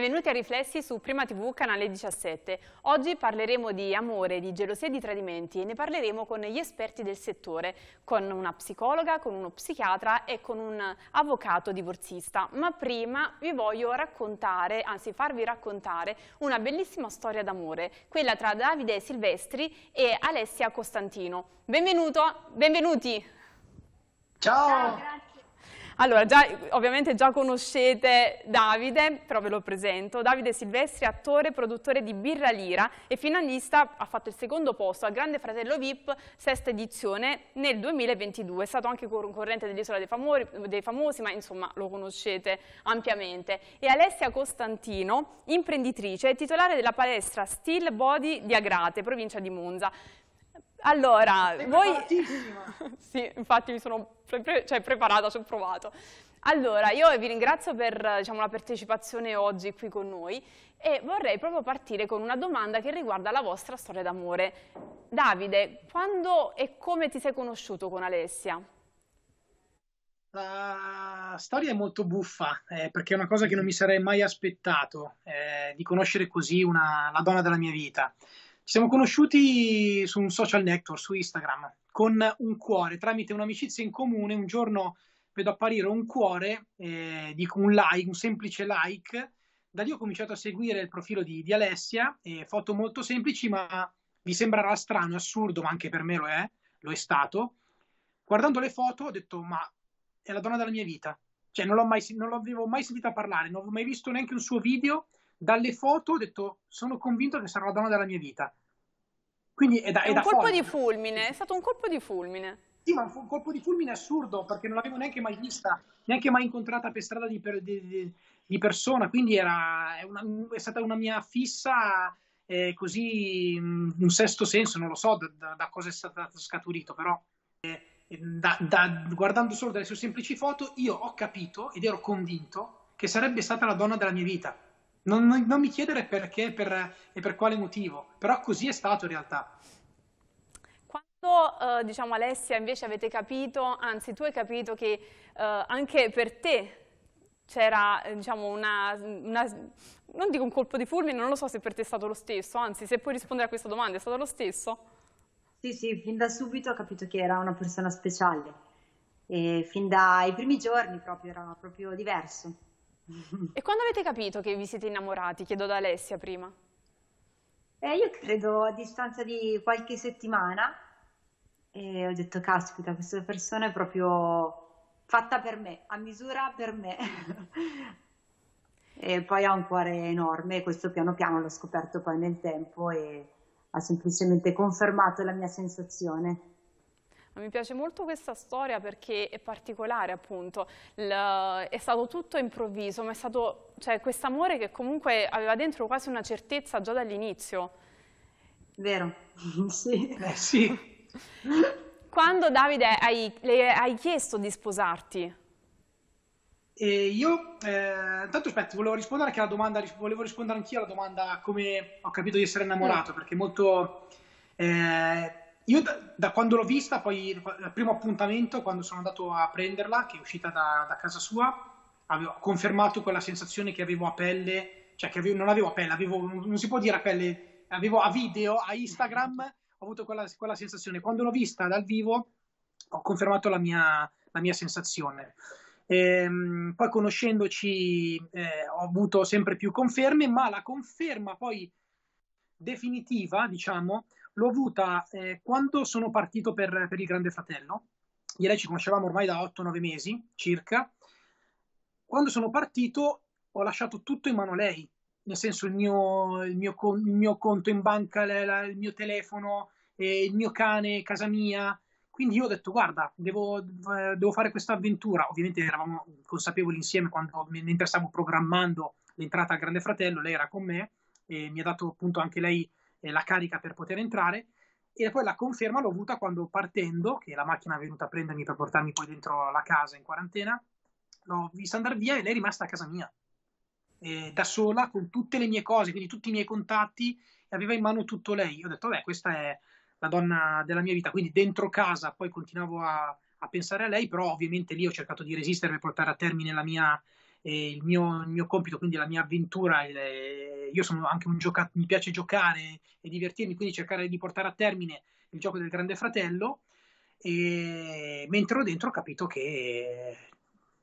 Benvenuti a Riflessi su Prima TV, canale 17. Oggi parleremo di amore, di gelosia e di tradimenti e ne parleremo con gli esperti del settore, con una psicologa, con uno psichiatra e con un avvocato divorzista. Ma prima vi voglio raccontare, anzi farvi raccontare, una bellissima storia d'amore, quella tra Davide Silvestri e Alessia Costantino. Benvenuto, benvenuti! Ciao! Ciao allora, già, ovviamente già conoscete Davide, però ve lo presento. Davide Silvestri, attore, produttore di Birra Lira e finalista, ha fatto il secondo posto al Grande Fratello VIP, sesta edizione, nel 2022. È stato anche concorrente dell'Isola dei, dei Famosi, ma insomma lo conoscete ampiamente. E Alessia Costantino, imprenditrice e titolare della palestra Steel Body di Agrate, provincia di Monza. Allora, Sei voi... sì, infatti mi sono pre pre cioè, preparata, ci ho provato. Allora, io vi ringrazio per diciamo, la partecipazione oggi qui con noi e vorrei proprio partire con una domanda che riguarda la vostra storia d'amore. Davide, quando e come ti sei conosciuto con Alessia? La storia è molto buffa, eh, perché è una cosa che non mi sarei mai aspettato, eh, di conoscere così una, la donna della mia vita. Ci siamo conosciuti su un social network, su Instagram, con un cuore, tramite un'amicizia in comune. Un giorno vedo apparire un cuore, eh, dico un like, un semplice like. Da lì ho cominciato a seguire il profilo di, di Alessia, eh, foto molto semplici, ma vi sembrerà strano, assurdo, ma anche per me lo è, lo è stato. Guardando le foto ho detto, ma è la donna della mia vita. Cioè, non, l'ho mai, non l'avevo mai sentita parlare, non avevo mai visto neanche un suo video. Dalle foto ho detto, sono convinto che sarà la donna della mia vita quindi è da, è, un da colpo folle. di fulmine, è stato un colpo di fulmine. Sì, ma un colpo di fulmine assurdo, perché non l'avevo neanche mai vista, neanche mai incontrata per strada di, per, di, di persona, quindi era, è, una, è, stata una mia fissa, eh, così, mm, un sesto senso, non lo so da, da cosa è stato scaturito, però eh, eh, da, da, guardando solo dalle sue semplici foto, io ho capito ed ero convinto che sarebbe stata la donna della mia vita non, non, non mi chiedere perché per, e per quale motivo, però così è stato in realtà. Quando, eh, diciamo, Alessia, invece avete capito, anzi tu hai capito che eh, anche per te c'era eh, diciamo, una, una, non dico un colpo di fulmine, non lo so se per te è stato lo stesso, anzi se puoi rispondere a questa domanda è stato lo stesso? Sì, sì, fin da subito ho capito che era una persona speciale, e fin dai primi giorni proprio era proprio diverso. E quando avete capito che vi siete innamorati? Chiedo da Alessia prima. Eh, io credo a distanza di qualche settimana e ho detto, caspita, questa persona è proprio fatta per me, a misura per me. e poi ha un cuore enorme, e questo piano piano l'ho scoperto poi nel tempo e ha semplicemente confermato la mia sensazione. Mi piace molto questa storia perché è particolare appunto, L è stato tutto improvviso, ma è stato cioè, quest'amore che comunque aveva dentro quasi una certezza già dall'inizio. Vero, sì. Eh, sì. Quando Davide hai, le hai chiesto di sposarti? E io, eh, tanto aspetti, volevo rispondere anche alla domanda, volevo rispondere anch'io alla domanda come ho capito di essere innamorato, mm. perché molto... Eh, io da, da quando l'ho vista, poi al primo appuntamento, quando sono andato a prenderla, che è uscita da, da casa sua, avevo confermato quella sensazione che avevo a pelle, cioè che avevo, non avevo a pelle, avevo, non si può dire a pelle, avevo a video, a Instagram, ho avuto quella, quella sensazione. Quando l'ho vista dal vivo, ho confermato la mia, la mia sensazione. Ehm, poi conoscendoci eh, ho avuto sempre più conferme, ma la conferma poi definitiva, diciamo, l'ho avuta eh, quando sono partito per, per, il Grande Fratello. Io e lei ci conoscevamo ormai da 8-9 mesi circa. Quando sono partito ho lasciato tutto in mano a lei, nel senso il mio, il mio, il mio conto in banca, la, il mio telefono, eh, il mio cane, casa mia. Quindi io ho detto, guarda, devo, eh, devo fare questa avventura. Ovviamente eravamo consapevoli insieme quando, mentre stavo programmando l'entrata al Grande Fratello, lei era con me e mi ha dato appunto anche lei eh, la carica per poter entrare e poi la conferma l'ho avuta quando partendo, che la macchina è venuta a prendermi per portarmi poi dentro la casa in quarantena, l'ho vista andare via e lei è rimasta a casa mia, eh, da sola con tutte le mie cose, quindi tutti i miei contatti, e aveva in mano tutto lei. Io ho detto, beh, questa è la donna della mia vita, quindi dentro casa poi continuavo a, a pensare a lei, però ovviamente lì ho cercato di resistere per portare a termine la mia il mio, il mio, compito, quindi la mia avventura. Il, eh, io sono anche un giocatore, mi piace giocare e divertirmi, quindi cercare di portare a termine il gioco del Grande Fratello. E mentre ero dentro ho capito che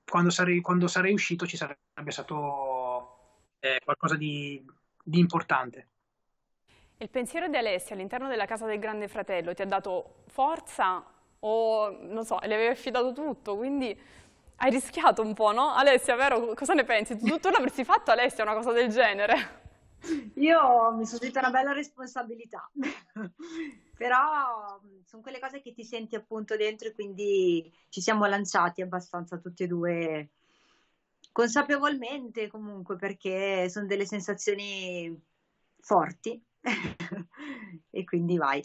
quando sarei, quando sarei uscito ci sarebbe stato eh, qualcosa di, di importante. Il pensiero di Alessia all'interno della casa del Grande Fratello ti ha dato forza o, non so, le avevi affidato tutto, quindi hai rischiato un po', no? Alessia, vero? Cosa ne pensi? Tu, tu l'avresti fatto, Alessia, una cosa del genere? Io mi sono detta una bella responsabilità, però mm, sono quelle cose che ti senti appunto dentro e quindi ci siamo lanciati abbastanza tutti e due consapevolmente comunque perché sono delle sensazioni forti e quindi vai.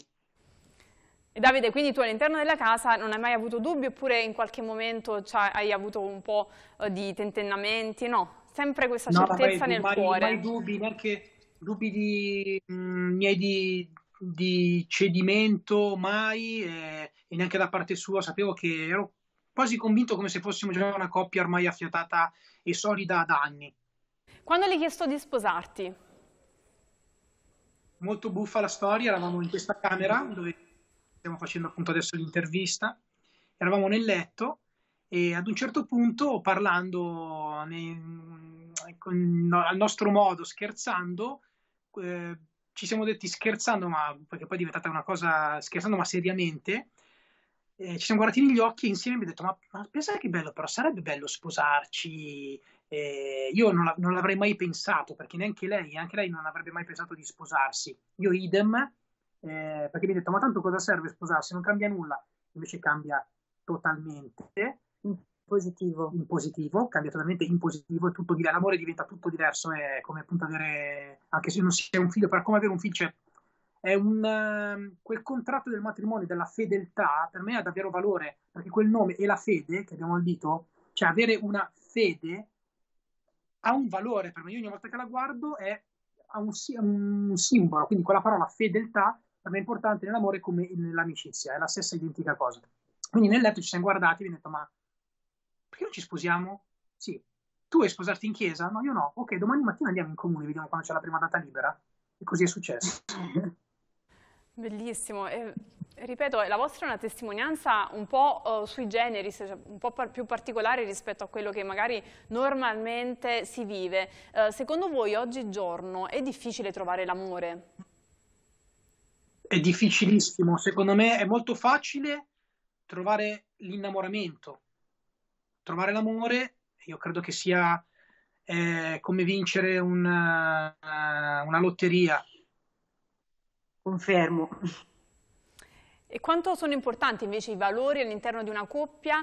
E Davide, quindi tu all'interno della casa non hai mai avuto dubbi oppure in qualche momento cioè, hai avuto un po' eh, di tentennamenti? No, sempre questa no, certezza nel mai, cuore. mai dubbi, neanche dubbi di, mh, mm, miei di, di, cedimento, mai, eh, e neanche da parte sua. Sapevo che ero quasi convinto come se fossimo già una coppia ormai affiatata e solida da anni. Quando gli hai chiesto di sposarti? Molto buffa la storia, eravamo in questa camera dove stiamo facendo appunto adesso l'intervista, eravamo nel letto e ad un certo punto parlando nei, con, no, al nostro modo, scherzando, eh, ci siamo detti scherzando, ma perché poi è diventata una cosa scherzando ma seriamente, eh, ci siamo guardati negli occhi e insieme abbiamo detto ma, ma pensate che bello, però sarebbe bello sposarci, eh, io non, non l'avrei mai pensato perché neanche lei, anche lei non avrebbe mai pensato di sposarsi, io idem eh, perché mi ha detto ma tanto cosa serve sposarsi, non cambia nulla, invece cambia totalmente. In positivo. In positivo, cambia totalmente in positivo, è tutto diverso, l'amore diventa tutto diverso, è come appunto avere, anche se non si è un figlio, per come avere un figlio, cioè, è un, ehm, quel contratto del matrimonio, della fedeltà, per me ha davvero valore, perché quel nome e la fede che abbiamo al dito, cioè avere una fede ha un valore per me. Io ogni volta che la guardo è, ha un, un simbolo, quindi quella parola fedeltà per me è importante nell'amore come nell'amicizia, è la stessa identica cosa. Quindi nel letto ci siamo guardati e abbiamo detto, ma perché non ci sposiamo? Sì, tu vuoi sposarti in chiesa? No, io no. Ok, domani mattina andiamo in comune, vediamo quando c'è la prima data libera. E così è successo. Bellissimo. E, ripeto, la vostra è una testimonianza un po' eh, sui generis, cioè un po' par- più particolare rispetto a quello che magari normalmente si vive. Eh, secondo voi oggigiorno è difficile trovare l'amore? è difficilissimo, secondo me è molto facile trovare l'innamoramento, trovare l'amore, io credo che sia eh, come vincere una, eh, una lotteria. Confermo. E quanto sono importanti invece i valori all'interno di una coppia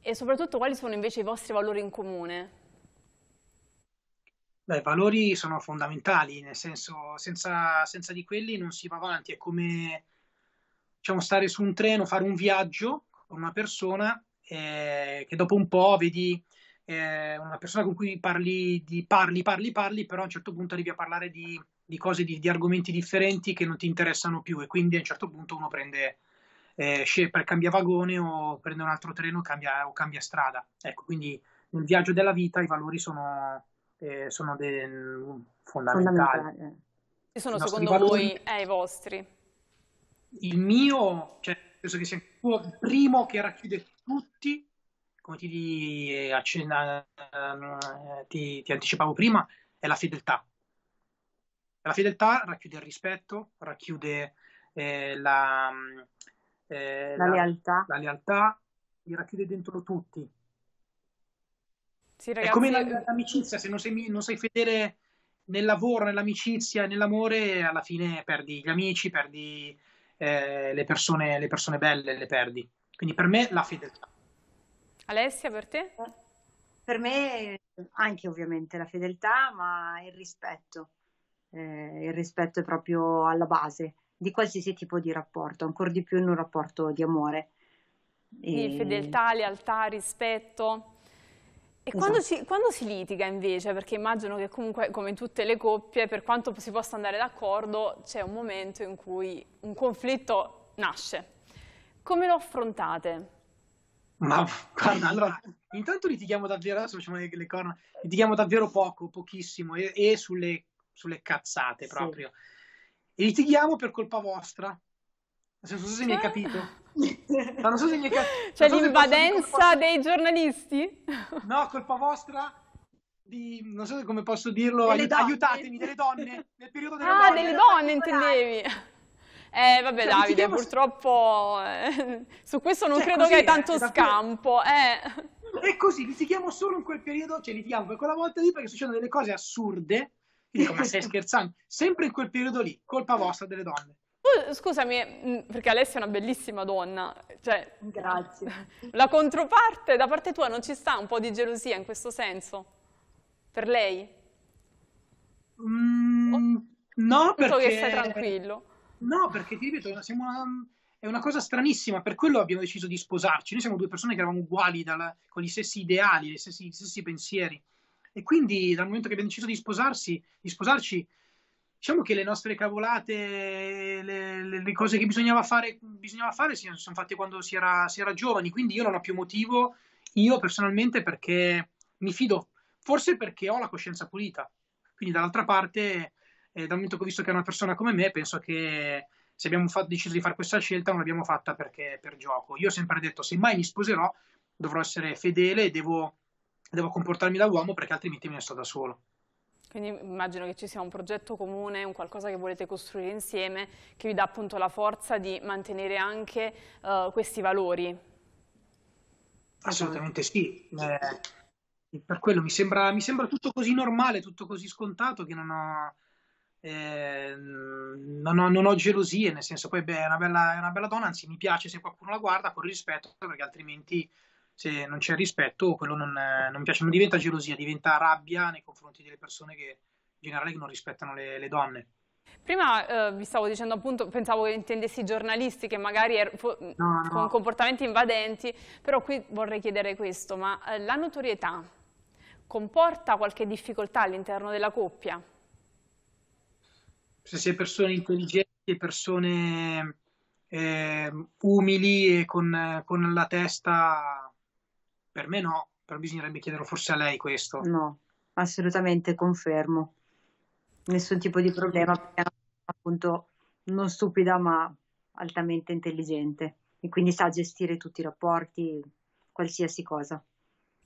e soprattutto quali sono invece i vostri valori in comune? Beh, i valori sono fondamentali, nel senso senza, senza di quelli non si va avanti, è come diciamo, stare su un treno, fare un viaggio con una persona eh, che dopo un po' vedi eh, una persona con cui parli, di, parli, parli, parli, però a un certo punto arrivi a parlare di, di cose, di, di, argomenti differenti che non ti interessano più e quindi a un certo punto uno prende, eh, scelta, cambia vagone o prende un altro treno cambia, o cambia strada. Ecco, quindi nel viaggio della vita i valori sono eh, sono de- mm, fondamentali. fondamentali. Eh. E sono secondo voi eh, i vostri? Il mio, cioè, penso che sia il primo che racchiude tutti, come ti, eh, accenna, ehm, eh, ti, ti anticipavo prima, è la fedeltà. La fedeltà racchiude il rispetto, racchiude eh, la, mm, eh, la, la, lealtà. la lealtà, li racchiude dentro tutti. Sì, ragazzi... È come l'amicizia, se non sei, non sei fedele nel lavoro, nell'amicizia, nell'amore, alla fine perdi gli amici, perdi eh, le, persone, le persone belle, le perdi. Quindi per me la fedeltà. Alessia, per te? Per me anche ovviamente la fedeltà, ma il rispetto. Eh, il rispetto è proprio alla base di qualsiasi tipo di rapporto, ancora di più in un rapporto di amore. E... fedeltà, lealtà, rispetto. E esatto. quando, ci, quando, si litiga invece, perché immagino che comunque come in tutte le coppie, per quanto si possa andare d'accordo, c'è un momento in cui un conflitto nasce. Come lo affrontate? Ma guarda, allora, intanto litighiamo davvero, adesso facciamo le, le corna, litighiamo davvero poco, pochissimo, e, e sulle, sulle, cazzate sì. proprio. E litighiamo per colpa vostra. Non so se mi hai capito. Ma non so se mi è Cioè so l'invadenza dei giornalisti? No, colpa vostra di, non so come posso dirlo, delle aiut- aiutatemi, delle donne, nel periodo della ah, donne. delle donne intendevi. Eh, vabbè cioè, Davide, chiediamo... purtroppo eh, su questo non cioè, credo che hai tanto è, scampo. Eh. È così, litighiamo solo in quel periodo, cioè litighiamo per quella volta lì perché succedono delle cose assurde. Dico, ma stai scherzando? Sempre in quel periodo lì, colpa vostra delle donne. Uh, scusami, mm, perché Alessia è una bellissima donna, cioè, Grazie. La controparte, da parte tua, non ci sta un po' di gelosia in questo senso? Per lei? Mm, oh, no, perché... So che stai tranquillo. No, perché ti ripeto, una, è una cosa stranissima, per quello abbiamo deciso di sposarci. Noi siamo due persone che eravamo uguali, dalla, con gli stessi ideali, gli stessi, gli stessi pensieri. E quindi dal momento che abbiamo deciso di, sposarsi, di sposarci, diciamo che le nostre cavolate, le, le, le cose che bisognava fare, bisognava fare si sono fatte quando si era, si era, giovani, quindi io non ho più motivo, io personalmente perché mi fido, forse perché ho la coscienza pulita, quindi dall'altra parte, eh, dal momento che ho visto che è una persona come me, penso che se abbiamo fatto, deciso di fare questa scelta non l'abbiamo fatta perché per gioco. Io ho sempre detto, se mai mi sposerò, dovrò essere fedele e devo, devo comportarmi da uomo perché altrimenti me ne sto da solo. Quindi immagino che ci sia un progetto comune, un qualcosa che volete costruire insieme, che vi dà appunto la forza di mantenere anche uh, questi valori. Assolutamente sì. Eh, per quello mi sembra, mi sembra, tutto così normale, tutto così scontato che non ho, eh, non ho, non ho gelosie, nel senso poi beh, è, una bella, è una bella donna, anzi mi piace se qualcuno la guarda con rispetto perché altrimenti se non c'è rispetto, quello non, eh, non piace, non diventa gelosia, diventa rabbia nei confronti delle persone che in generale non rispettano le, le donne. Prima eh, vi stavo dicendo appunto, pensavo che intendessi giornalisti che magari er no, no. con comportamenti invadenti, però qui vorrei chiedere questo, ma eh, la notorietà comporta qualche difficoltà all'interno della coppia? Se si è persone intelligenti, persone eh, umili e con, con la testa per me no, però bisognerebbe chiederlo forse a lei questo. No, assolutamente confermo. Nessun tipo di problema, perché appunto non stupida ma altamente intelligente e quindi sa gestire tutti i rapporti, qualsiasi cosa.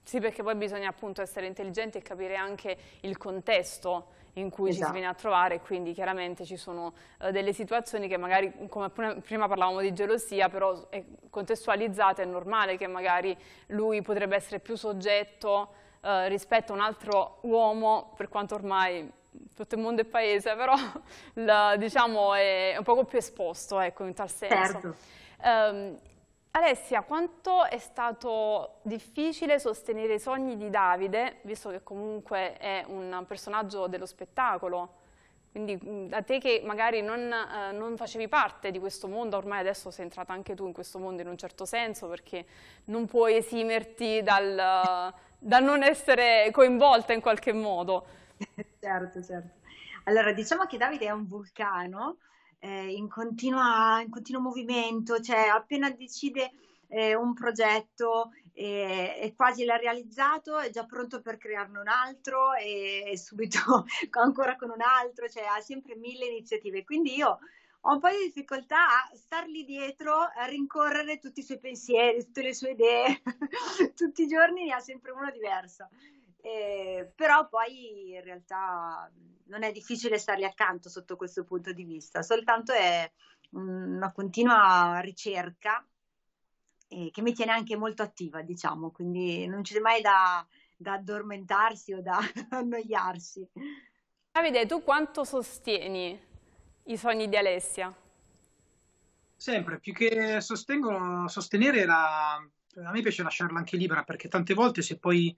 Sì, perché poi bisogna appunto essere intelligenti e capire anche il contesto in cui esatto. ci si esatto. viene a trovare, quindi chiaramente ci sono eh, delle situazioni che magari, come prima parlavamo di gelosia, però è contestualizzata, è normale che magari lui potrebbe essere più soggetto eh, rispetto a un altro uomo, per quanto ormai tutto il mondo è paese, però la, diciamo è un poco più esposto, ecco, in tal senso. Certo. Um, Alessia, quanto è stato difficile sostenere i sogni di Davide, visto che comunque è un personaggio dello spettacolo? Quindi da te che magari non, eh, non, facevi parte di questo mondo, ormai adesso sei entrata anche tu in questo mondo in un certo senso, perché non puoi esimerti dal, dal non essere coinvolta in qualche modo. Certo, certo. Allora, diciamo che Davide è un vulcano, eh, in, continua, in, continuo movimento, cioè appena decide eh, un progetto e, eh, e, quasi l'ha realizzato, è già pronto per crearne un altro e, subito ancora con un altro, cioè ha sempre mille iniziative. Quindi io ho un po' di difficoltà a stargli dietro, a rincorrere tutti i suoi pensieri, tutte le sue idee, tutti i giorni ne ha sempre uno diverso. Eh, però poi in realtà non è difficile stargli accanto sotto questo punto di vista, soltanto è una continua ricerca eh, che mi tiene anche molto attiva, diciamo, quindi non c'è mai da, da addormentarsi o da annoiarsi. Davide, tu quanto sostieni i sogni di Alessia? Sempre, più che sostengo, sostenere la... a me piace lasciarla anche libera perché tante volte se poi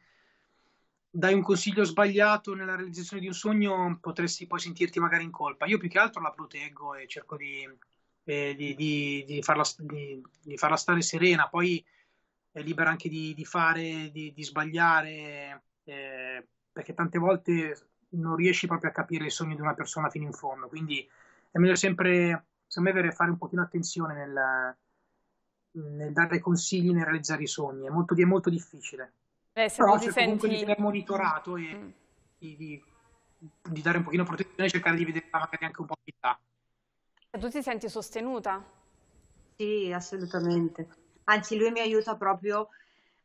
dai un consiglio sbagliato nella realizzazione di un sogno, potresti poi sentirti magari in colpa. Io più che altro la proteggo e cerco di, eh, di, di, di farla, farla, stare serena, poi è libera anche di, fare, di, sbagliare, eh, perché tante volte non riesci proprio a capire il sogno di una persona fino in fondo, quindi è meglio sempre, secondo me, fare un pochino attenzione nel, nel dare consigli, nel realizzare i sogni, è molto, è molto difficile. Beh, se però cerco senti... di venire monitorato e mm. di, di, dare un pochino protezione e cercare di vedere magari anche un po' più là. tu ti senti sostenuta? Sì, assolutamente. Anzi, lui mi aiuta proprio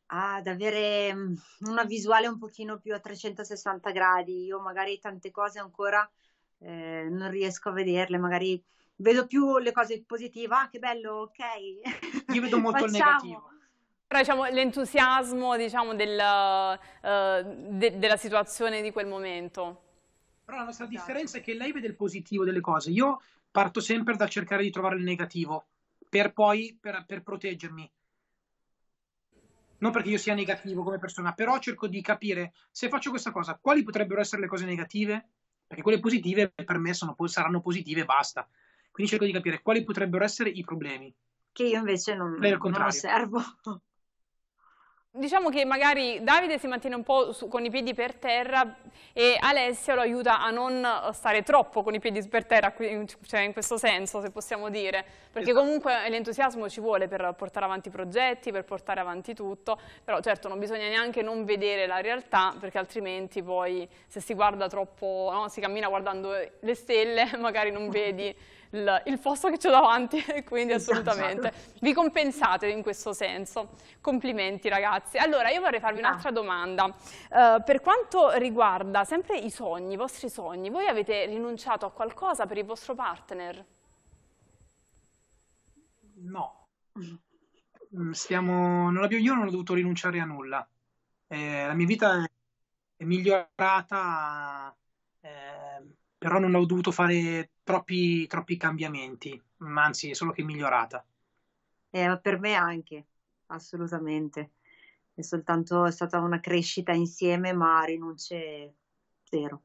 ad avere mm, una visuale un pochino più a 360 gradi. Io magari tante cose ancora eh, non riesco a vederle, magari vedo più le cose positive, ah che bello, ok. Io vedo molto il negativo. Però diciamo, l'entusiasmo diciamo, del, eh, de della situazione di quel momento. Però la nostra esatto. differenza è che lei vede il positivo delle cose. Io parto sempre dal cercare di trovare il negativo per poi per, per proteggermi. Non perché io sia negativo come persona, però cerco di capire se faccio questa cosa, quali potrebbero essere le cose negative? Perché quelle positive per me sono, saranno positive e basta. Quindi cerco di capire quali potrebbero essere i problemi. Che io invece non, non osservo diciamo che magari Davide si mantiene un po' su, con i piedi per terra e Alessia lo aiuta a non eh, stare troppo con i piedi per terra, cioè in questo senso se possiamo dire, perché esatto. comunque l'entusiasmo ci vuole per portare avanti i progetti, per portare avanti tutto, però certo non bisogna neanche non vedere la realtà perché altrimenti poi se si guarda troppo, no? si cammina guardando le stelle magari non vedi il, posto che c'è davanti, quindi esatto. assolutamente. Vi compensate in questo senso. Complimenti ragazzi. Allora, io vorrei farvi un'altra domanda. Uh, per quanto riguarda sempre i sogni, i vostri sogni, voi avete rinunciato a qualcosa per il vostro partner? No. Mm, stiamo, non io non ho dovuto rinunciare a nulla. Eh, la mia vita è migliorata, eh, però non ho dovuto fare troppi, troppi cambiamenti, anzi, è solo che è migliorata. Eh, per me anche, assolutamente. È soltanto è stata una crescita insieme, ma rinunce zero.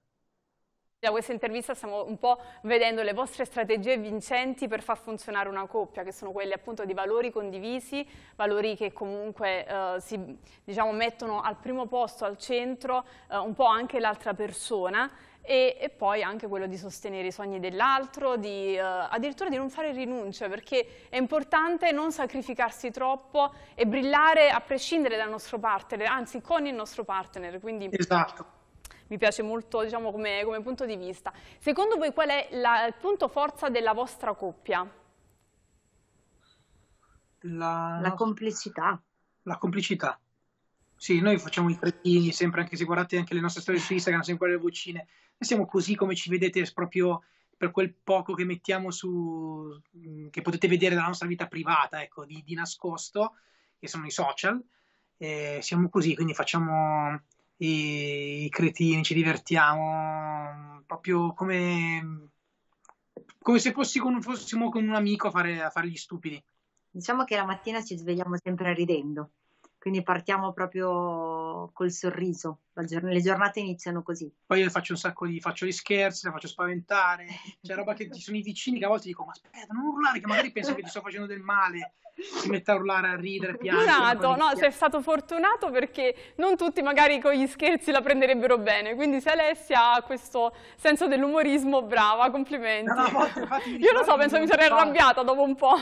Da questa intervista stiamo un po' vedendo le vostre strategie vincenti per far funzionare una coppia, che sono quelle appunto di valori condivisi, valori che comunque eh, si diciamo, mettono al primo posto, al centro, eh, un po' anche l'altra persona e, e, poi anche quello di sostenere i sogni dell'altro, di, eh, addirittura di non fare rinunce, perché è importante non sacrificarsi troppo e brillare a prescindere dal nostro partner, anzi con il nostro partner. Quindi... Esatto mi piace molto diciamo, come, come, punto di vista. Secondo voi qual è la, il punto forza della vostra coppia? La, la complicità. La complicità. Sì, noi facciamo i cretini sempre, anche se guardate anche le nostre storie su Instagram, sempre le vocine. Noi siamo così come ci vedete proprio per quel poco che mettiamo su, mm, che potete vedere dalla nostra vita privata, ecco, di, di nascosto, che sono i social. Eh, siamo così, quindi facciamo i, i, cretini, ci divertiamo, proprio come, come se fossi con, fossimo con un amico a fare, a fare gli stupidi. Diciamo che la mattina ci svegliamo sempre ridendo. Quindi partiamo proprio col sorriso, giorn- le giornate iniziano così. Poi io faccio un sacco di, faccio gli scherzi, la faccio spaventare, c'è roba che ci sono i vicini che a volte dico ma aspetta non urlare che magari penso che ti sto facendo del male, si mette a urlare, a ridere, a piangere. Esatto, no, sei stato fortunato perché non tutti magari con gli scherzi la prenderebbero bene, quindi se Alessia ha questo senso dell'umorismo, brava, complimenti. No, no, infatti, io lo so, penso mi sarei arrabbiata dopo un po'.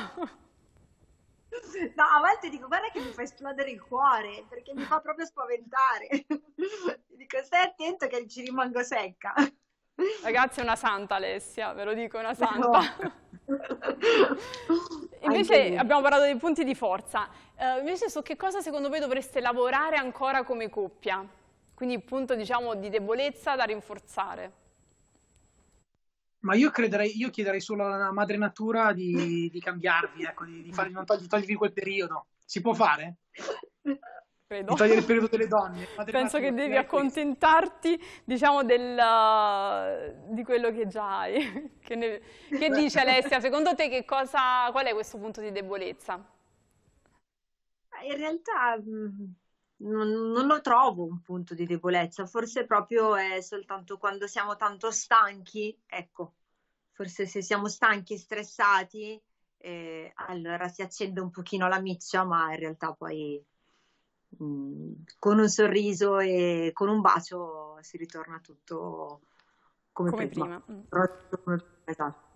No, a volte dico, guarda che mi fa esplodere il cuore, perché mi fa proprio spaventare. dico, stai attento che ci rimango secca. Ragazzi, è una santa Alessia, ve lo dico, è una santa. No. invece abbiamo parlato dei punti di forza. Uh, invece su che cosa secondo voi dovreste lavorare ancora come coppia? Quindi il punto, diciamo, di debolezza da rinforzare. Ma io, crederei, io chiederei solo alla madre natura di, di cambiarvi, ecco, di, di, far, non togliervi quel periodo. Si può fare? Credo. Di togliere il periodo delle donne. Madre Penso natura, che devi accontentarti, diciamo, del, uh, di quello che già hai. Che, ne, che dice Alessia? Secondo te che cosa, qual è questo punto di debolezza? In realtà mm, non, non, lo trovo un punto di debolezza, forse proprio è soltanto quando siamo tanto stanchi, ecco, forse se siamo stanchi e stressati, eh, allora si accende un pochino la miccia, ma in realtà poi mm, con un sorriso e con un bacio si ritorna tutto come, come prima. prima. Mm. Esatto.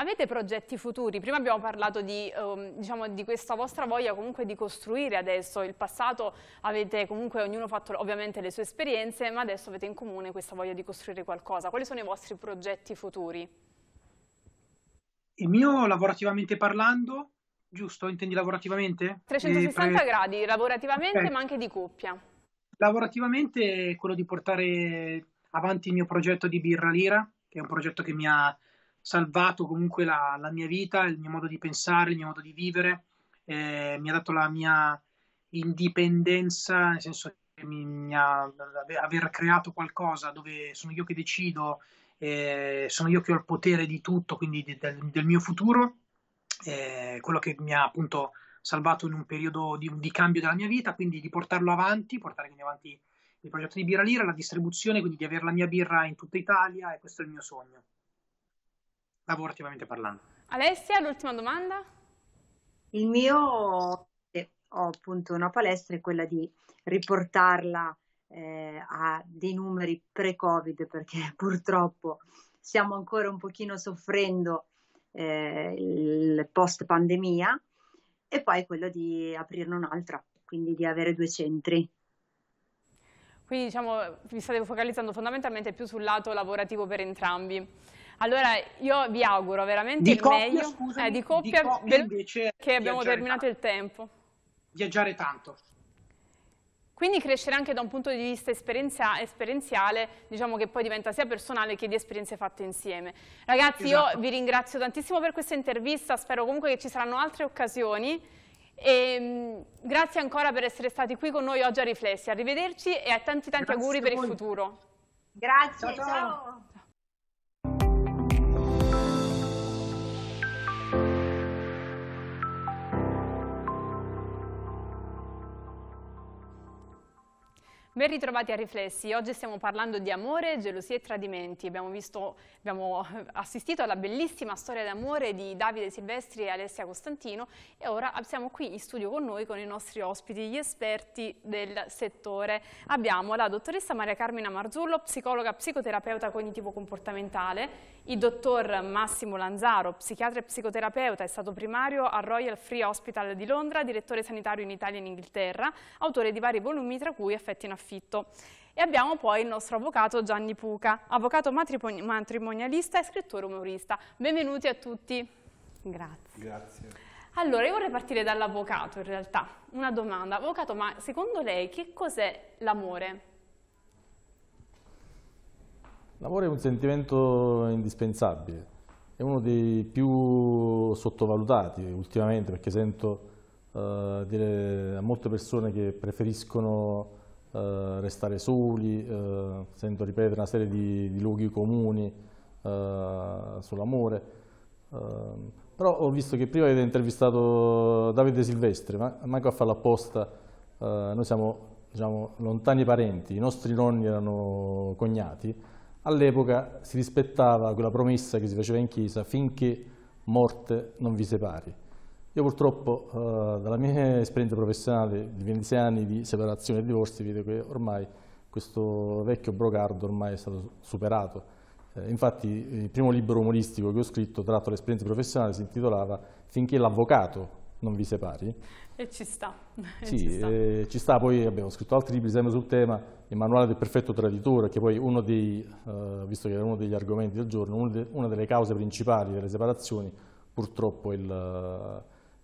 Avete progetti futuri? Prima abbiamo parlato di, um, diciamo, di, questa vostra voglia comunque di costruire adesso. Il passato avete comunque ognuno fatto ovviamente le sue esperienze, ma adesso avete in comune questa voglia di costruire qualcosa. Quali sono i vostri progetti futuri? Il mio lavorativamente parlando, giusto? Intendi lavorativamente? 360 eh, gradi, lavorativamente okay. ma anche di coppia. Lavorativamente quello di portare avanti il mio progetto di Birra Lira, che è un progetto che mi ha salvato comunque la, la, mia vita, il mio modo di pensare, il mio modo di vivere, eh, mi ha dato la mia indipendenza, nel senso che mi, mi ha, aver creato qualcosa dove sono io che decido, eh, sono io che ho il potere di tutto, quindi di, del, del, mio futuro, eh, quello che mi ha appunto salvato in un periodo di, di, cambio della mia vita, quindi di portarlo avanti, portare quindi avanti il progetto di Birra Lira, la distribuzione, quindi di avere la mia birra in tutta Italia e questo è il mio sogno lavorativamente parlando. Alessia, l'ultima domanda? Il mio, eh, ho appunto una palestra, è quella di riportarla eh, a dei numeri pre-Covid, perché purtroppo stiamo ancora un pochino soffrendo eh, il post pandemia, e poi quello di aprirne un'altra, quindi di avere due centri. Quindi diciamo, vi state focalizzando fondamentalmente più sul lato lavorativo per entrambi. Allora io vi auguro veramente di il coppia, meglio scusami, eh, di coppia, di coppia invece che abbiamo terminato tanto. il tempo. Viaggiare tanto. Quindi crescere anche da un punto di vista esperienzia esperienziale, diciamo che poi diventa sia personale che di esperienze fatte insieme. Ragazzi, esatto. io vi ringrazio tantissimo per questa intervista, spero comunque che ci saranno altre occasioni. E, ehm, grazie ancora per essere stati qui con noi oggi a Riflessi. Arrivederci e tanti tanti grazie auguri per il futuro. Grazie, ciao. ciao. Ben ritrovati a Riflessi, oggi stiamo parlando di amore, gelosia e tradimenti. Abbiamo, visto, abbiamo eh, assistito alla bellissima storia d'amore di Davide Silvestri e Alessia Costantino e ora siamo qui in studio con noi, con i nostri ospiti, gli esperti del settore. Abbiamo la dottoressa Maria Carmina Marzullo, psicologa, psicoterapeuta cognitivo-comportamentale, il dottor Massimo Lanzaro, psichiatra e psicoterapeuta, è stato primario al Royal Free Hospital di Londra, direttore sanitario in Italia e in Inghilterra, autore di vari volumi tra cui Affetti in Affetti affitto. E abbiamo poi il nostro avvocato Gianni Puca, avvocato matrimonialista e scrittore umorista. Benvenuti a tutti. Grazie. Grazie. Allora, io vorrei partire dall'avvocato in realtà. Una domanda. Avvocato, ma secondo lei che cos'è l'amore? L'amore è un sentimento indispensabile, è uno dei più sottovalutati ultimamente perché sento eh, dire a molte persone che preferiscono eh, restare soli, eh, sento ripetere una serie di, di luoghi comuni eh, sull'amore. Eh, però ho visto che prima avete intervistato Davide Silvestri, ma manco a farlo apposta, eh, noi siamo diciamo, lontani parenti, i nostri nonni erano cognati, all'epoca si rispettava quella promessa che si faceva in chiesa finché morte non vi separi. Io purtroppo, eh, dalla mia esperienza professionale di 20 anni di separazione e divorzi, vedo che ormai questo vecchio brocardo ormai è stato superato. Eh, infatti il primo libro umoristico che ho scritto, tratto l'esperienza professionale, si intitolava Finché l'avvocato non vi separi. E ci sta. Sì, ci sta. Eh, ci sta. Poi abbiamo scritto altri libri sempre sul tema, il manuale del perfetto traditore, che poi uno dei, eh, visto che era uno degli argomenti del giorno, una delle cause principali delle separazioni, purtroppo il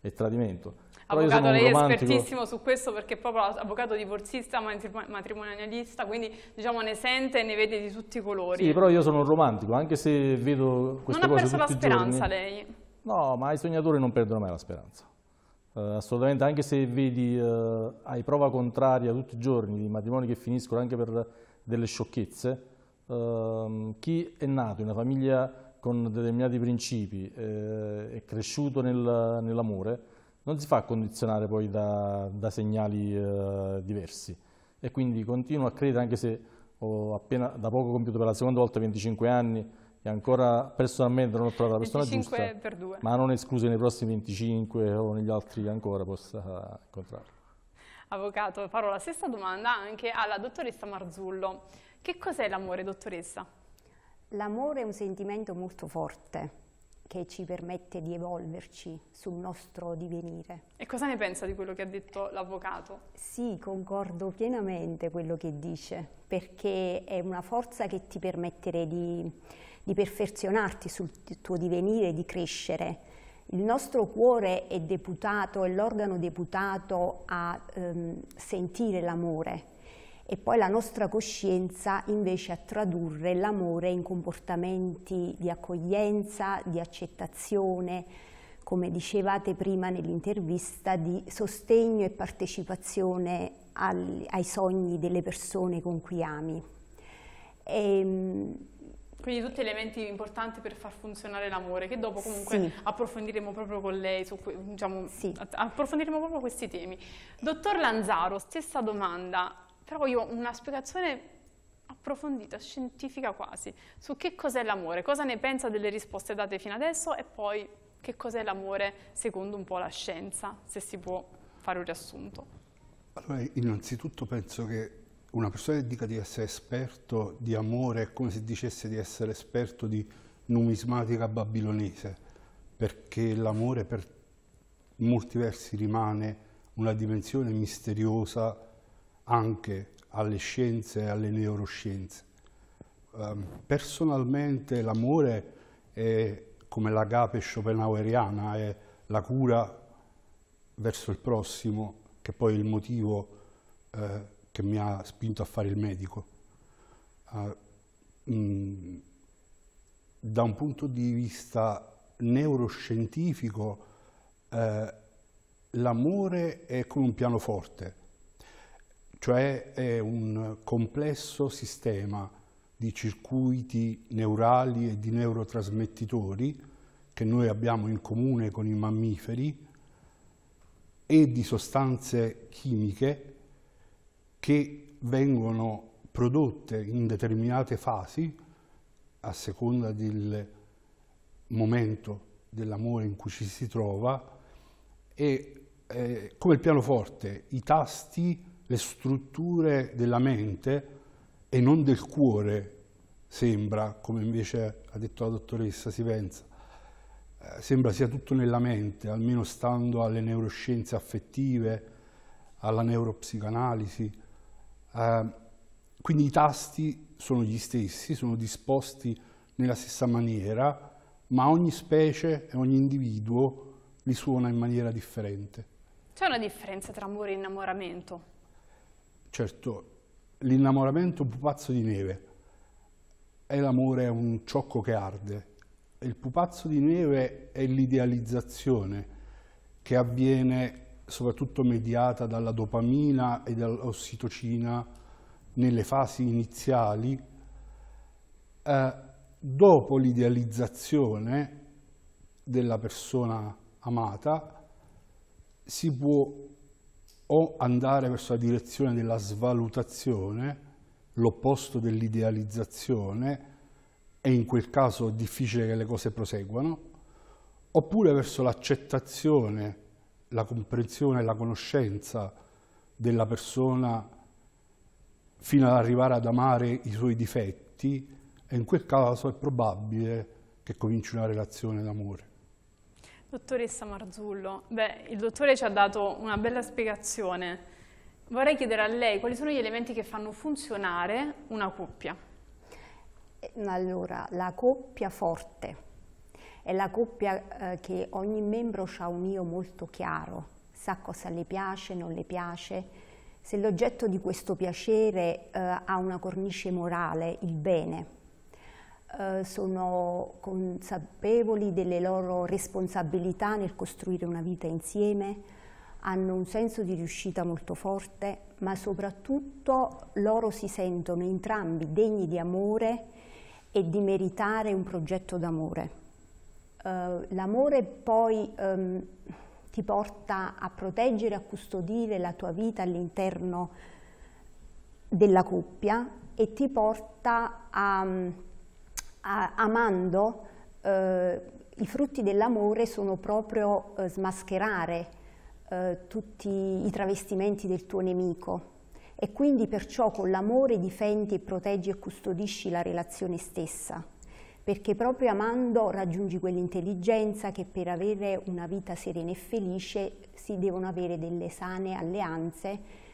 e tradimento. Però avvocato, lei romantico. è espertissimo su questo perché è proprio avvocato divorzista, matrimonialista, quindi diciamo ne sente e ne vede di tutti i colori. Sì, però io sono un romantico, anche se vedo queste non cose Non ha perso la speranza giorni, lei? No, ma i sognatori non perdono mai la speranza. Eh, assolutamente, anche se vedi, eh, hai prova contraria tutti i giorni di matrimoni che finiscono anche per delle sciocchezze, eh, chi è nato in una famiglia con determinati principi eh, è cresciuto nel, nell'amore, non si fa condizionare poi da, da segnali eh, diversi e quindi continuo a credere anche se ho appena da poco compiuto per la seconda volta 25 anni e ancora personalmente non ho trovato la persona giusta, per due. ma non escluso nei prossimi 25 o negli altri ancora possa incontrarlo. Avvocato, farò la stessa domanda anche alla dottoressa Marzullo. Che cos'è l'amore, dottoressa? L'amore è un sentimento molto forte che ci permette di evolverci sul nostro divenire. E cosa ne pensa di quello che ha detto l'avvocato? Sì, concordo pienamente quello che dice, perché è una forza che ti permette di, di perfezionarti sul tuo divenire, di crescere. Il nostro cuore è deputato, è l'organo deputato a ehm, sentire l'amore, e poi la nostra coscienza invece a tradurre l'amore in comportamenti di accoglienza, di accettazione, come dicevate prima nell'intervista, di sostegno e partecipazione al, ai sogni delle persone con cui ami. E, ehm, quindi tutti elementi importanti per far funzionare l'amore, che dopo comunque sì. approfondiremo proprio con lei, su, diciamo, sì. approfondiremo proprio questi temi. Dottor Lanzaro, stessa domanda, però voglio una spiegazione approfondita, scientifica quasi, su che cos'è l'amore, cosa ne pensa delle risposte date fino adesso e poi che cos'è l'amore secondo un po' la scienza, se si può fare un riassunto. Allora, innanzitutto penso che una persona che dica di essere esperto di amore è come se dicesse di essere esperto di numismatica babilonese, perché l'amore per molti versi rimane una dimensione misteriosa, anche alle scienze e alle neuroscienze. Ehm, personalmente l'amore è come l'agape schopenhaueriana, è la cura verso il prossimo, che poi è il motivo eh, che mi ha spinto a fare il medico. Uh, ah, mh, mm, da un punto di vista neuroscientifico, eh, l'amore è come un pianoforte cioè è un complesso sistema di circuiti neurali e di neurotrasmettitori che noi abbiamo in comune con i mammiferi e di sostanze chimiche che vengono prodotte in determinate fasi a seconda del momento dell'amore in cui ci si trova e eh, come il pianoforte i tasti le strutture della mente e non del cuore, sembra, come invece ha detto la dottoressa Sivenza, eh, sembra sia tutto nella mente, almeno stando alle neuroscienze affettive, alla neuropsicanalisi. Eh, quindi i tasti sono gli stessi, sono disposti nella stessa maniera, ma ogni specie e ogni individuo li suona in maniera differente. C'è una differenza tra amore e innamoramento? Certo, l'innamoramento è un pupazzo di neve e l'amore è un ciocco che arde. Il pupazzo di neve è l'idealizzazione che avviene soprattutto mediata dalla dopamina e dall'ossitocina nelle fasi iniziali. Eh, dopo l'idealizzazione della persona amata si può o andare verso la direzione della svalutazione, l'opposto dell'idealizzazione, e in quel caso è difficile che le cose proseguano, oppure verso l'accettazione, la comprensione, la conoscenza della persona fino ad arrivare ad amare i suoi difetti e in quel caso è probabile che cominci una relazione d'amore. Dottoressa Marzullo, beh, il dottore ci ha dato una bella spiegazione. Vorrei chiedere a lei quali sono gli elementi che fanno funzionare una coppia. Eh, allora, la coppia forte è la coppia eh, che ogni membro ha un io molto chiaro, sa cosa le piace, non le piace. Se l'oggetto di questo piacere eh, ha una cornice morale, il bene, eh, sono consapevoli delle loro responsabilità nel costruire una vita insieme, hanno un senso di riuscita molto forte, ma soprattutto loro si sentono entrambi degni di amore e di meritare un progetto d'amore. Uh, l'amore poi um, ti porta a proteggere, a custodire la tua vita all'interno della coppia e ti porta a um, a, amando, eh, i frutti dell'amore sono proprio eh, smascherare eh, tutti i travestimenti del tuo nemico e quindi perciò con l'amore difendi e proteggi e custodisci la relazione stessa perché proprio amando raggiungi quell'intelligenza che per avere una vita serena e felice si devono avere delle sane alleanze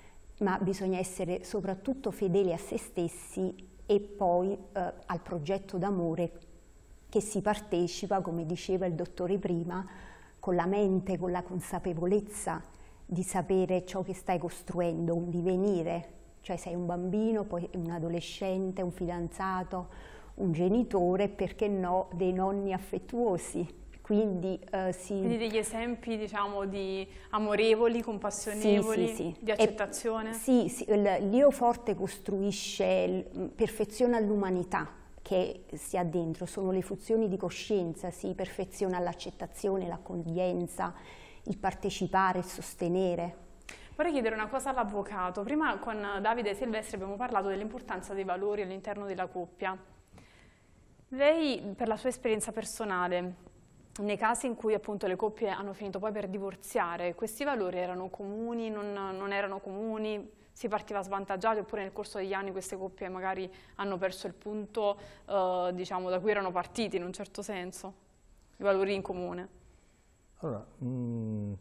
ma bisogna essere soprattutto fedeli a se stessi e poi eh, al progetto d'amore che si partecipa, come diceva il dottore prima, con la mente, con la consapevolezza di sapere ciò che stai costruendo, un divenire, cioè sei un bambino, poi un adolescente, un fidanzato, un genitore, perché no, dei nonni affettuosi, quindi, eh, si... Quindi degli esempi diciamo, di amorevoli, compassionevoli, sì, sì, sì. di accettazione? E, sì, sì l'io forte costruisce, mm, perfeziona l'umanità che si ha dentro, sono le funzioni di coscienza, si perfeziona l'accettazione, l'accoglienza, il partecipare, il sostenere. Vorrei chiedere una cosa all'avvocato. Prima con Davide e Silvestri abbiamo parlato dell'importanza dei valori all'interno della coppia. Lei, per la sua esperienza personale, nei casi in cui appunto le coppie hanno finito poi per divorziare, questi valori erano comuni, non, non erano comuni, si partiva svantaggiati oppure nel corso degli anni queste coppie magari hanno perso il punto eh, diciamo, da cui erano partiti in un certo senso, i valori in comune? Allora, mh, mm,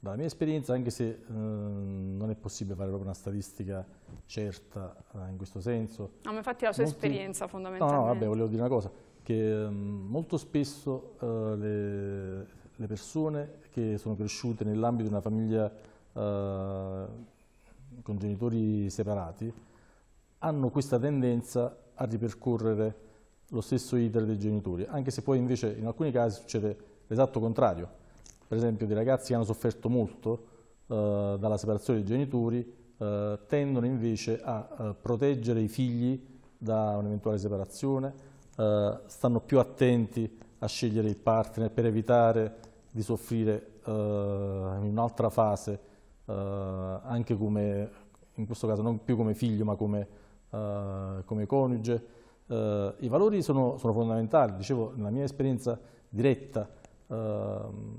dalla mia esperienza, anche se eh, non è possibile fare proprio una statistica certa eh, in questo senso... No, ma infatti la sua molti... esperienza fondamentalmente... No, no, vabbè, volevo dire una cosa che ehm, molto spesso eh, le, le, persone che sono cresciute nell'ambito di una famiglia eh, con genitori separati hanno questa tendenza a ripercorrere lo stesso iter dei genitori, anche se poi invece in alcuni casi succede l'esatto contrario. Per esempio dei ragazzi che hanno sofferto molto eh, dalla separazione dei genitori eh, tendono invece a eh, proteggere i figli da un'eventuale separazione, eh, stanno più attenti a scegliere il partner per evitare di soffrire eh, in un'altra fase, eh, anche come, in questo caso non più come figlio ma come, eh, come coniuge. Eh, I valori sono, sono, fondamentali, dicevo, nella mia esperienza diretta, ehm,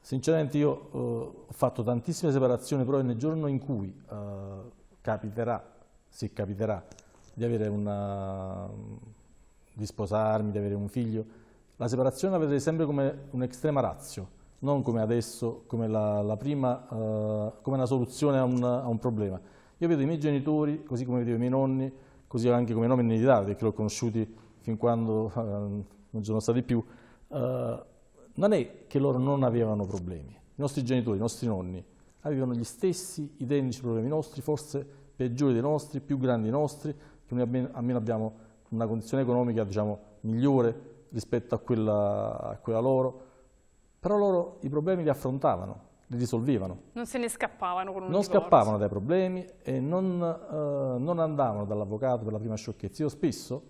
sinceramente io eh, ho fatto tantissime separazioni, però nel giorno in cui capiterà, se capiterà, di avere una, di sposarmi, di avere un figlio, la separazione la vedrei sempre come un'estrema razio, non come adesso, come la, la prima, eh, come una soluzione a un, a un, problema. Io vedo i miei genitori, così come vedo i miei nonni, così anche come i nonni in Italia, perché li ho conosciuti fin quando eh, non ci sono stati più, eh, non è che loro non avevano problemi. I nostri genitori, i nostri nonni, avevano gli stessi identici problemi nostri, forse peggiori dei nostri, più grandi dei nostri, che noi almeno abbiamo una condizione economica diciamo, migliore rispetto a quella, a quella loro, però loro i problemi li affrontavano, li risolvevano. Non se ne scappavano con un Non divorzio. scappavano dai problemi e non, eh, non andavano dall'avvocato per la prima sciocchezza. Io spesso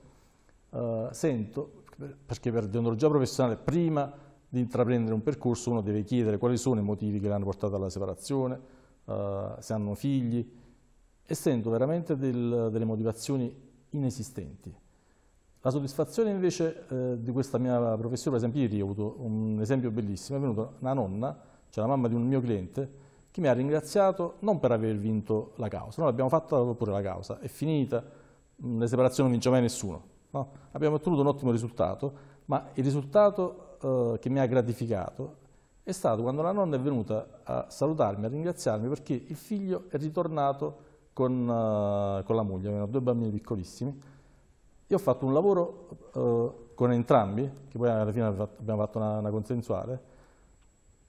eh, sento, perché per deontologia professionale prima di intraprendere un percorso uno deve chiedere quali sono i motivi che l'hanno portato alla separazione, eh, se hanno figli, e sento veramente del, delle motivazioni inesistenti. La soddisfazione invece eh, di questa mia professione, per esempio ieri ho avuto un esempio bellissimo, è venuta una nonna, cioè la mamma di un mio cliente, che mi ha ringraziato non per aver vinto la causa, noi abbiamo fatto pure la causa, è finita, le separazioni non vince mai nessuno, no? abbiamo ottenuto un ottimo risultato, ma il risultato eh, che mi ha gratificato è stato quando la nonna è venuta a salutarmi, a ringraziarmi perché il figlio è ritornato con, eh, con la moglie, avevano due bambini piccolissimi, io ho fatto un lavoro eh, con entrambi, che poi alla fine abbiamo fatto una, una consensuale,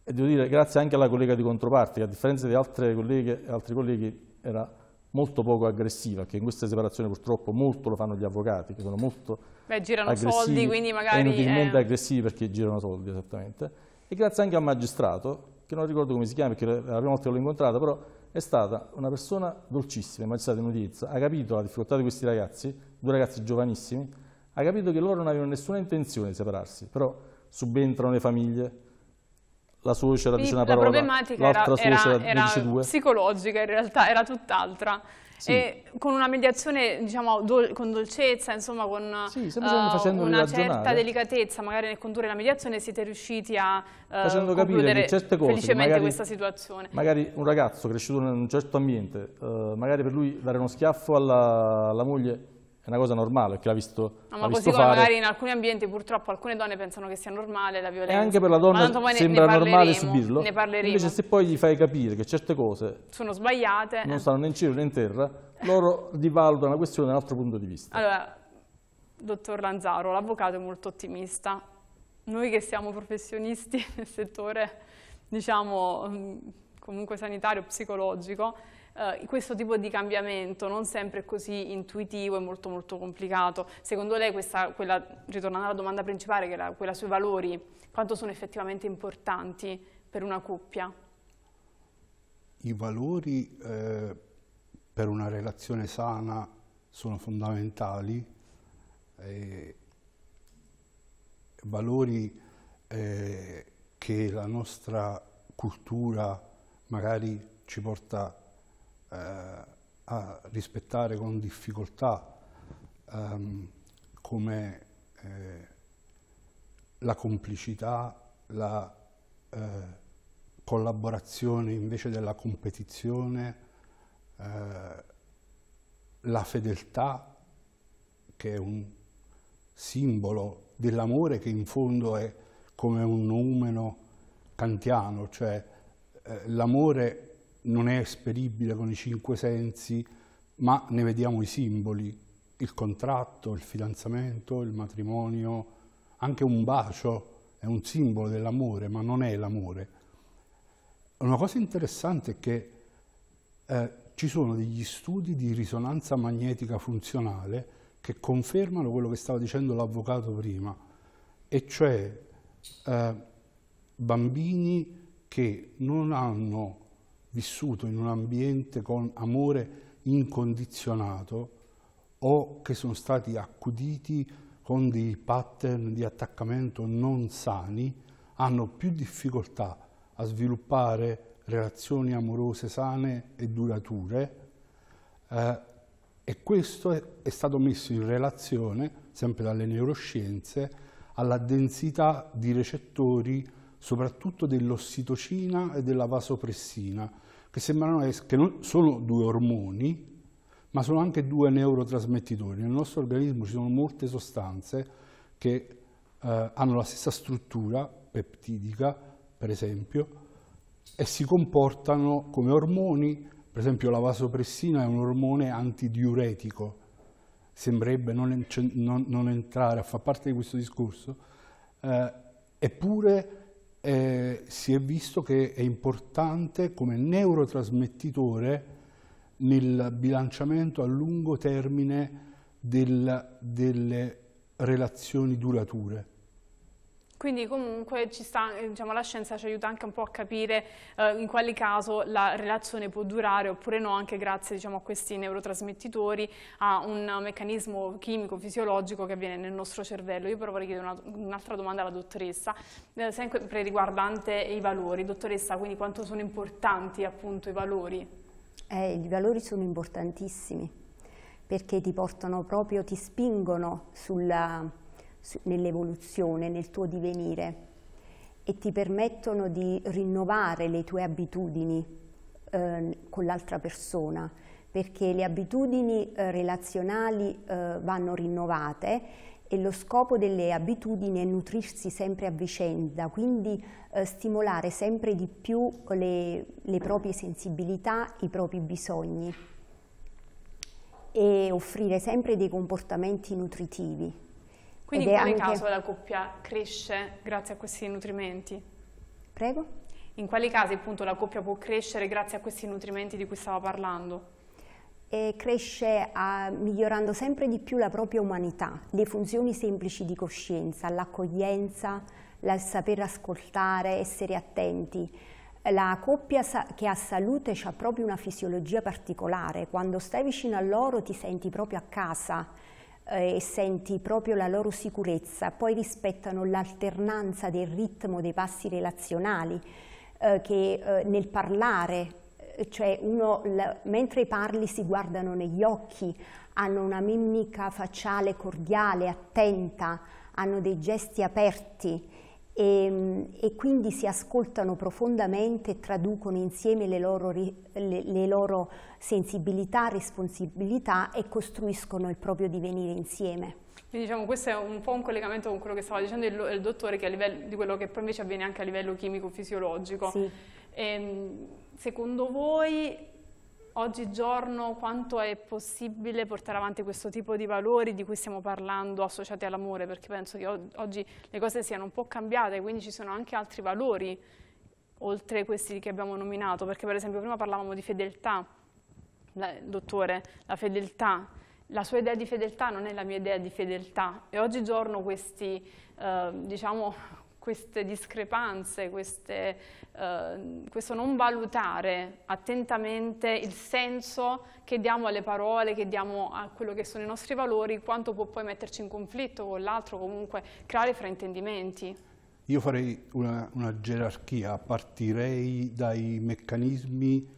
e devo dire grazie anche alla collega di controparte, che a differenza di altre colleghe e altri colleghi era molto poco aggressiva, che in queste separazioni purtroppo molto lo fanno gli avvocati, che sono molto Beh, girano soldi, quindi magari... inutilmente eh... aggressivi perché girano soldi, esattamente. E grazie anche al magistrato, che non ricordo come si chiama, perché la prima volta che l'ho incontrato, però è stata una persona dolcissima, il magistrato in udienza, ha capito la difficoltà di questi ragazzi, due ragazzi giovanissimi, ha capito che loro non avevano nessuna intenzione di separarsi, però subentrano le famiglie, la suocera Quindi dice una parola, l'altra suocera era, era ne due. psicologica in realtà, era tutt'altra. Sì. E con una mediazione, diciamo, dol con dolcezza, insomma, con sì, uh, una certa delicatezza, magari nel condurre la mediazione siete riusciti a uh, Facendo capire certe cose, felicemente magari, questa situazione. Magari un ragazzo cresciuto in un certo ambiente, uh, magari per lui dare uno schiaffo alla, alla moglie è una cosa normale, perché l'ha visto, no, ma visto così fare. magari in alcuni ambienti purtroppo alcune donne pensano che sia normale la violenza. E anche per la donna ne, sembra ne normale subirlo. Ne parleremo. Invece se poi gli fai capire che certe cose sono sbagliate, non eh. stanno né in cielo né in terra, loro rivalutano la questione da un altro punto di vista. Allora, dottor Lanzaro, l'avvocato è molto ottimista. Noi che siamo professionisti nel settore, diciamo comunque sanitario, psicologico, eh, questo tipo di cambiamento non sempre è così intuitivo e molto molto complicato. Secondo lei, questa, quella, ritornando alla domanda principale, che era quella sui valori, quanto sono effettivamente importanti per una coppia? I valori eh, per una relazione sana sono fondamentali, eh, valori che la nostra cultura magari ci porta eh, a rispettare con difficoltà ehm, come eh, la complicità, la eh, collaborazione invece della competizione, eh, la fedeltà che è un simbolo dell'amore che in fondo è come un numeno kantiano, cioè eh, l'amore non è esperibile con i cinque sensi, ma ne vediamo i simboli, il contratto, il fidanzamento, il matrimonio, anche un bacio è un simbolo dell'amore, ma non è l'amore. Una cosa interessante è che eh, ci sono degli studi di risonanza magnetica funzionale che confermano quello che stava dicendo l'avvocato prima, e cioè eh, bambini che non hanno vissuto in un ambiente con amore incondizionato o che sono stati accuditi con dei pattern di attaccamento non sani, hanno più difficoltà a sviluppare relazioni amorose sane e durature eh, e questo è, è stato messo in relazione, sempre dalle neuroscienze, alla densità di recettori soprattutto dell'ossitocina e della vasopressina, che sembrano che non sono due ormoni, ma sono anche due neurotrasmettitori. Nel nostro organismo ci sono molte sostanze che eh, hanno la stessa struttura peptidica, per esempio, e si comportano come ormoni, per esempio la vasopressina è un ormone antidiuretico, sembrerebbe non, non, non entrare a far parte di questo discorso, eh, eppure eh, si è visto che è importante come neurotrasmettitore nel bilanciamento a lungo termine del, delle relazioni durature. Quindi comunque sta, eh, diciamo, la scienza ci aiuta anche un po' a capire eh, in quale caso la relazione può durare oppure no, anche grazie diciamo, a questi neurotrasmettitori, a un meccanismo chimico, fisiologico che avviene nel nostro cervello. Io però vorrei chiedere un'altra un domanda alla dottoressa, eh, sempre riguardante i valori. Dottoressa, quindi quanto sono importanti appunto i valori? Eh, I valori sono importantissimi perché ti portano proprio, ti spingono sulla nell'evoluzione, nel tuo divenire e ti permettono di rinnovare le tue abitudini eh, con l'altra persona, perché le abitudini eh, relazionali eh, vanno rinnovate e lo scopo delle abitudini è nutrirsi sempre a vicenda, quindi eh, stimolare sempre di più le, le, proprie sensibilità, i propri bisogni e offrire sempre dei comportamenti nutritivi. Quindi in quale anche... caso la coppia cresce grazie a questi nutrimenti? Prego? In quali casi appunto la coppia può crescere grazie a questi nutrimenti di cui stava parlando? E cresce a, migliorando sempre di più la propria umanità, le funzioni semplici di coscienza, l'accoglienza, il saper ascoltare, essere attenti. La coppia che ha salute ha proprio una fisiologia particolare, quando stai vicino a loro ti senti proprio a casa, eh, e senti proprio la loro sicurezza, poi rispettano l'alternanza del ritmo dei passi relazionali, eh, che eh, nel parlare eh, cioè uno, la, mentre parli si guardano negli occhi, hanno una mimica facciale cordiale, attenta, hanno dei gesti aperti, e, ehm, e, quindi si ascoltano profondamente traducono insieme le loro, le, le loro, sensibilità, responsabilità e costruiscono il proprio divenire insieme. Quindi diciamo questo è un po' un collegamento con quello che stava dicendo il, il dottore, che livello, di quello che poi invece avviene anche a livello chimico-fisiologico. Sì. Ehm, secondo voi oggigiorno quanto è possibile portare avanti questo tipo di valori di cui stiamo parlando associati all'amore, perché penso che oggi le cose siano un po' cambiate, quindi ci sono anche altri valori oltre questi che abbiamo nominato, perché per esempio prima parlavamo di fedeltà, la, dottore, la fedeltà, la sua idea di fedeltà non è la mia idea di fedeltà e oggigiorno questi, eh, diciamo, queste discrepanze, queste, eh, questo non valutare attentamente il senso che diamo alle parole, che diamo a quello che sono i nostri valori, quanto può poi metterci in conflitto con l'altro, comunque creare fraintendimenti. Io farei una, una gerarchia, partirei dai meccanismi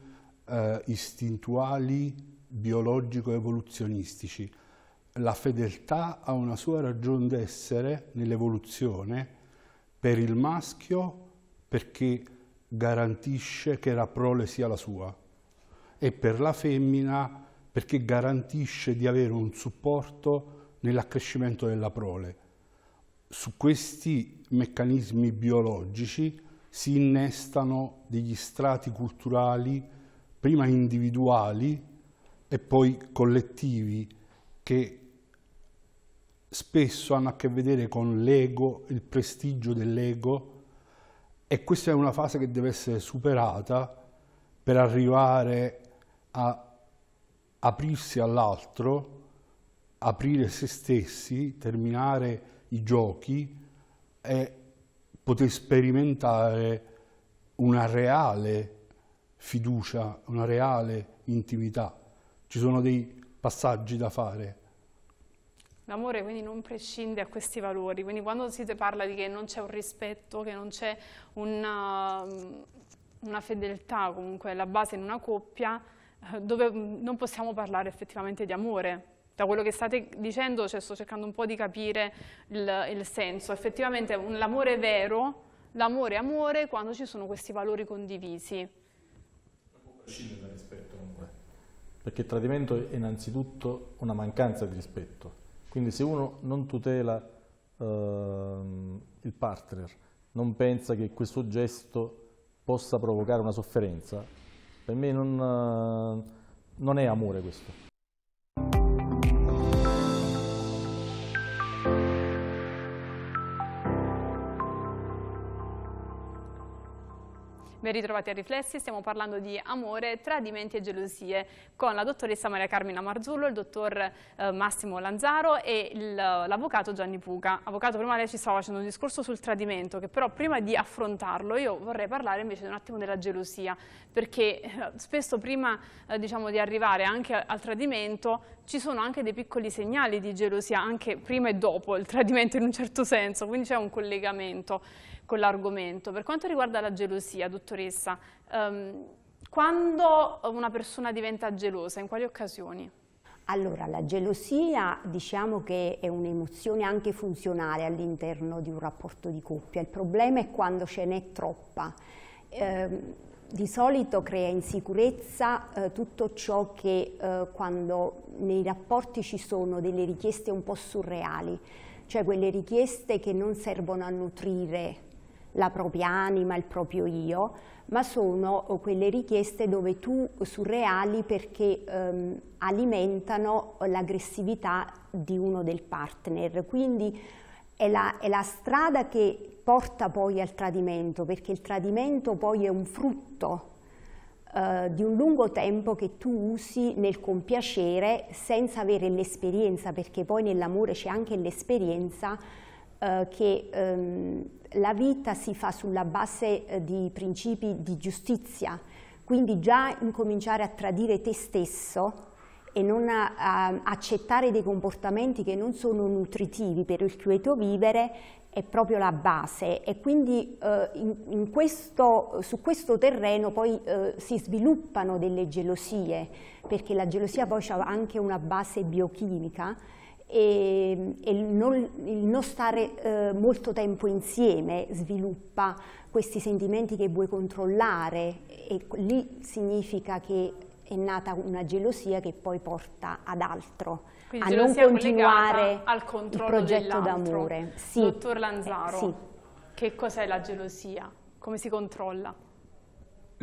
eh, istintuali, biologico-evoluzionistici. La fedeltà ha una sua ragione d'essere nell'evoluzione, per il maschio perché garantisce che la prole sia la sua e per la femmina perché garantisce di avere un supporto nell'accrescimento della prole. Su questi meccanismi biologici si innestano degli strati culturali, prima individuali e poi collettivi, che spesso hanno a che vedere con l'ego, il prestigio dell'ego e questa è una fase che deve essere superata per arrivare a aprirsi all'altro, aprire se stessi, terminare i giochi e poter sperimentare una reale fiducia, una reale intimità. Ci sono dei passaggi da fare. L'amore quindi non prescinde da questi valori, quindi quando si parla di che non c'è un rispetto, che non c'è una, um, una, fedeltà comunque, alla base in una coppia, eh, dove mm, non possiamo parlare effettivamente di amore. Da quello che state dicendo cioè, sto cercando un po' di capire il, il senso. Effettivamente l'amore vero, l'amore è amore quando ci sono questi valori condivisi. Non prescinde dal rispetto comunque, perché il tradimento è innanzitutto una mancanza di rispetto quindi se uno non tutela ehm, il partner, non pensa che questo gesto possa provocare una sofferenza, per me non, eh, non è amore questo. Ben ritrovati a Riflessi, stiamo parlando di amore, tradimenti e gelosie con la dottoressa Maria Carmina Marzullo, il dottor eh, Massimo Lanzaro e eh, l'avvocato Gianni Puca. Avvocato, prima lei ci stava facendo un discorso sul tradimento, che però prima di affrontarlo io vorrei parlare invece un attimo della gelosia, perché eh, spesso prima diciamo, di arrivare anche al tradimento ci sono anche dei piccoli segnali di gelosia, anche prima e dopo il tradimento in un certo senso, quindi c'è un collegamento con l'argomento. Per quanto riguarda la gelosia, dottoressa, ehm, quando una persona diventa gelosa, in quali occasioni? Allora, la gelosia diciamo che è un'emozione anche funzionale all'interno di un rapporto di coppia. Il problema è quando ce n'è troppa. Eh, di solito crea insicurezza eh, tutto ciò che eh, quando nei rapporti ci sono delle richieste un po' surreali, cioè quelle richieste che non servono a nutrire la propria anima, il proprio io, ma sono oh, quelle richieste dove tu surreali perché ehm, alimentano l'aggressività di uno del partner. Quindi è la, è la strada che porta poi al tradimento, perché il tradimento poi è un frutto Uh, di un lungo tempo che tu usi nel compiacere senza avere l'esperienza, perché poi nell'amore c'è anche l'esperienza uh, che um, la vita si fa sulla base eh, di principi di giustizia, quindi già incominciare a tradire te stesso e non a, a accettare dei comportamenti che non sono nutritivi per il tuo vivere è proprio la base e quindi eh, in, in questo, su questo terreno poi eh, si sviluppano delle gelosie perché la gelosia poi ha anche una base biochimica e, e non, il non stare eh, molto tempo insieme sviluppa questi sentimenti che vuoi controllare e lì significa che è nata una gelosia che poi porta ad altro, Quindi a non continuare al il progetto d'amore. Sì. Dottor eh, Lanzaro, eh, sì. che cos'è la gelosia? Come si controlla?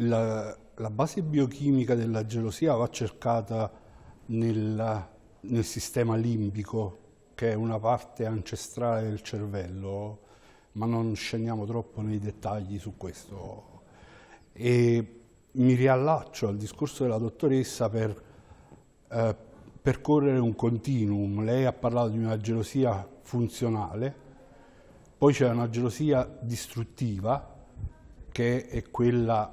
La, la base biochimica della gelosia va cercata nella nel sistema limbico, che è una parte ancestrale del cervello, ma non scendiamo troppo nei dettagli su questo. E mi riallaccio al discorso della dottoressa per eh, percorrere un continuum. Lei ha parlato di una gelosia funzionale, poi c'è una gelosia distruttiva, che è quella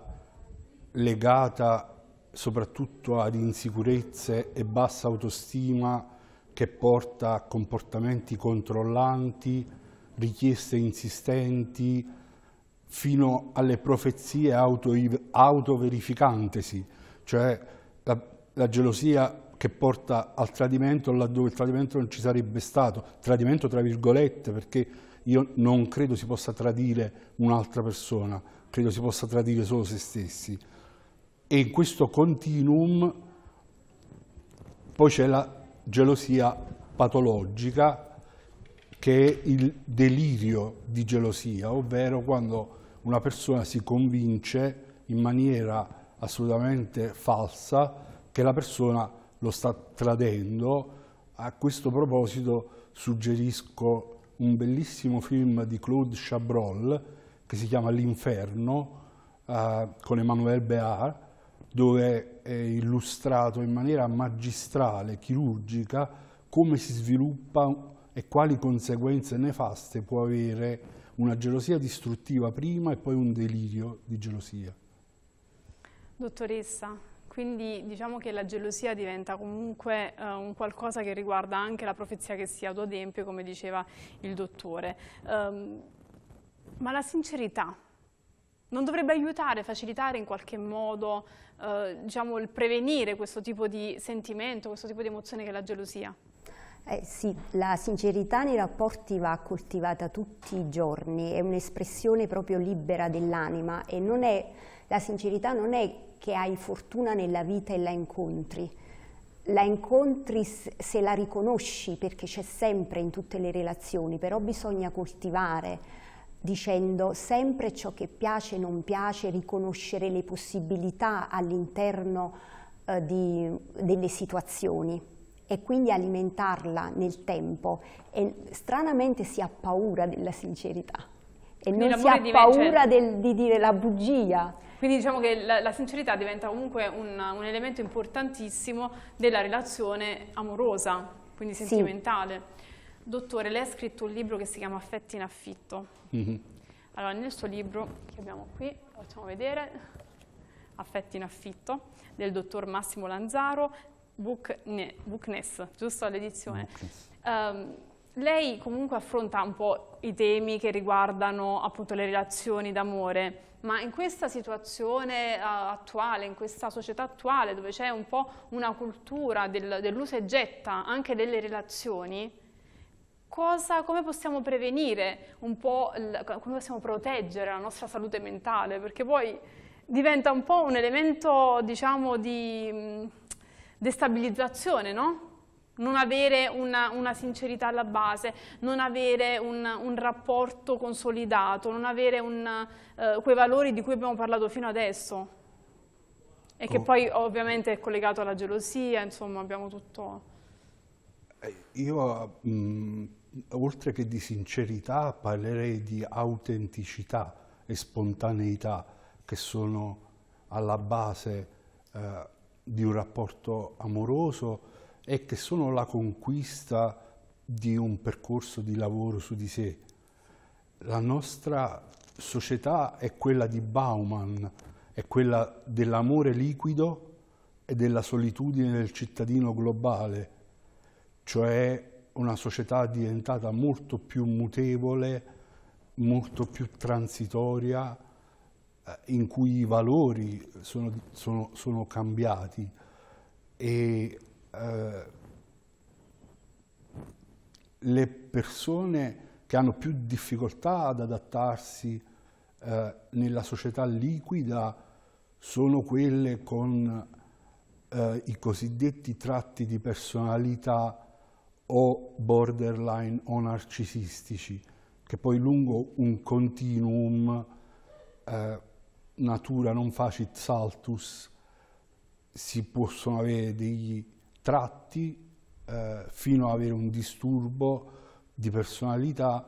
legata soprattutto ad insicurezze e bassa autostima che porta a comportamenti controllanti, richieste insistenti, fino alle profezie autoverificantesi, cioè la, la gelosia che porta al tradimento laddove il tradimento non ci sarebbe stato, tradimento tra virgolette, perché io non credo si possa tradire un'altra persona, credo si possa tradire solo se stessi e in questo continuum poi c'è la gelosia patologica che è il delirio di gelosia, ovvero quando una persona si convince in maniera assolutamente falsa che la persona lo sta tradendo. A questo proposito suggerisco un bellissimo film di Claude Chabrol che si chiama L'Inferno eh, con Emmanuel Béard dove è illustrato in maniera magistrale, chirurgica, come si sviluppa e quali conseguenze nefaste può avere una gelosia distruttiva prima e poi un delirio di gelosia. Dottoressa, quindi diciamo che la gelosia diventa comunque eh, un qualcosa che riguarda anche la profezia che si autoadempie, come diceva il dottore. Um, ma la sincerità non dovrebbe aiutare, facilitare in qualche modo eh, diciamo, il prevenire questo tipo di sentimento, questo tipo di emozione che è la gelosia? Eh sì, la sincerità nei rapporti va coltivata tutti i giorni, è un'espressione proprio libera dell'anima e è, la sincerità non è che hai fortuna nella vita e la incontri, la incontri se la riconosci perché c'è sempre in tutte le relazioni, però bisogna coltivare dicendo sempre ciò che piace e non piace, riconoscere le possibilità all'interno eh, delle situazioni e quindi alimentarla nel tempo. E stranamente si ha paura della sincerità e quindi non si ha paura del, di dire la bugia. Quindi diciamo che la, la sincerità diventa comunque un, un, elemento importantissimo della relazione amorosa, quindi sentimentale. Sì. Dottore, lei ha scritto un libro che si chiama Affetti in affitto. Mm -hmm. Allora, nel suo libro, che abbiamo qui, facciamo vedere, Affetti in affitto, del dottor Massimo Lanzaro, Bookness, giusto l'edizione. Um, lei comunque affronta un po' i temi che riguardano appunto le relazioni d'amore, ma in questa situazione uh, attuale, in questa società attuale dove c'è un po' una cultura del, dell'usa e getta anche delle relazioni, cosa, come possiamo prevenire un po', come possiamo proteggere la nostra salute mentale, perché poi diventa un po' un elemento, diciamo, di destabilizzazione, no? Non avere una, una, sincerità alla base, non avere un, un rapporto consolidato, non avere un, eh, quei valori di cui abbiamo parlato fino adesso. E che poi ovviamente è collegato alla gelosia, insomma abbiamo tutto... Eh, io mh, oltre che di sincerità, parlerei di autenticità e spontaneità che sono alla base eh, di un rapporto amoroso e che sono la conquista di un percorso di lavoro su di sé. La nostra società è quella di Bauman, è quella dell'amore liquido e della solitudine del cittadino globale, cioè una società diventata molto più mutevole, molto più transitoria, eh, in cui i valori sono, sono, sono cambiati e eh, le persone che hanno più difficoltà ad adattarsi eh, nella società liquida sono quelle con eh, i cosiddetti tratti di personalità o borderline o narcisistici, che poi lungo un continuum eh, natura non facit saltus si possono avere degli tratti eh, fino ad avere un disturbo di personalità,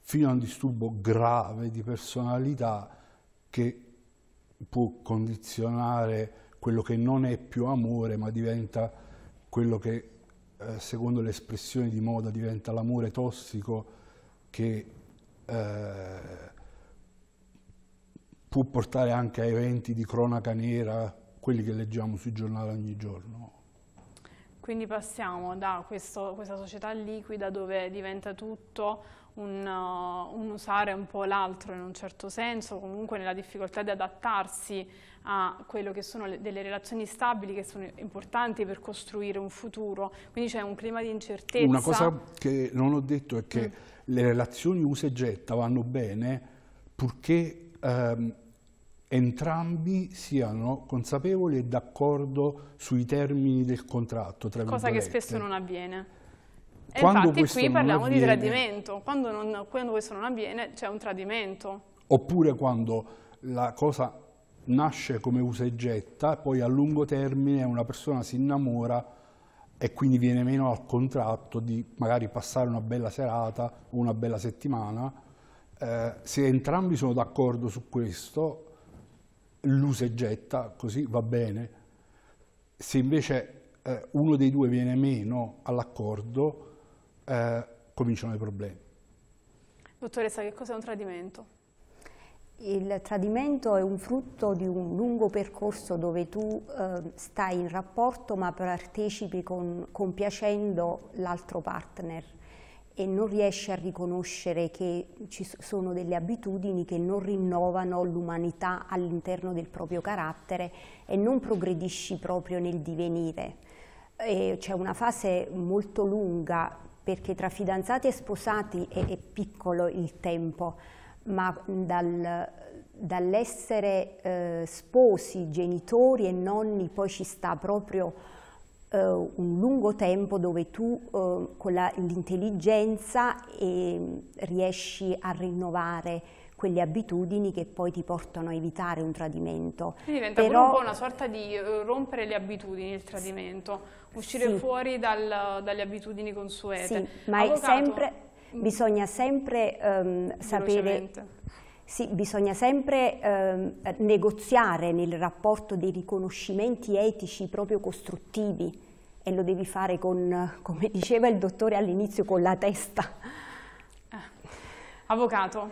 fino a un disturbo grave di personalità che può condizionare quello che non è più amore ma diventa quello che eh, secondo le espressioni di moda diventa l'amore tossico che eh, può portare anche a eventi di cronaca nera, quelli che leggiamo sui giornali ogni giorno. Quindi passiamo da questo, questa società liquida dove diventa tutto un, uh, un usare un po' l'altro in un certo senso, comunque nella difficoltà di adattarsi a quello che sono le, delle relazioni stabili che sono importanti per costruire un futuro, quindi c'è un clima di incertezza. Una cosa che non ho detto è che mm. le relazioni usa e getta vanno bene purché ehm, entrambi siano consapevoli e d'accordo sui termini del contratto. cosa che spesso non avviene. quando infatti qui parliamo avviene, di tradimento, quando, non, quando questo non avviene c'è un tradimento. Oppure quando la cosa nasce come usa e getta, poi a lungo termine una persona si innamora e quindi viene meno al contratto di magari passare una bella serata o una bella settimana. Eh, se entrambi sono d'accordo su questo, l'usa e getta, così va bene. Se invece eh, uno dei due viene meno all'accordo, eh, cominciano i problemi. Dottoressa, che cos'è un tradimento? il tradimento è un frutto di un lungo percorso dove tu eh, stai in rapporto ma partecipi con, compiacendo l'altro partner e non riesci a riconoscere che ci sono delle abitudini che non rinnovano l'umanità all'interno del proprio carattere e non progredisci proprio nel divenire. C'è una fase molto lunga perché tra fidanzati e sposati è, è piccolo il tempo, ma dal, dall'essere eh, sposi, genitori e nonni poi ci sta proprio eh, un lungo tempo dove tu eh, con l'intelligenza ehm, riesci a rinnovare quelle abitudini che poi ti portano a evitare un tradimento. Quindi diventa Però, un po' una sorta di eh, rompere le abitudini, il tradimento, uscire sì, fuori dal, dalle abitudini consuete. Sì, ma Avvocato, è sempre Mm. Bisogna sempre ehm, sapere... Sì, bisogna sempre ehm, negoziare nel rapporto dei riconoscimenti etici proprio costruttivi e lo devi fare con, come diceva il dottore all'inizio, con la testa. Eh. Avvocato,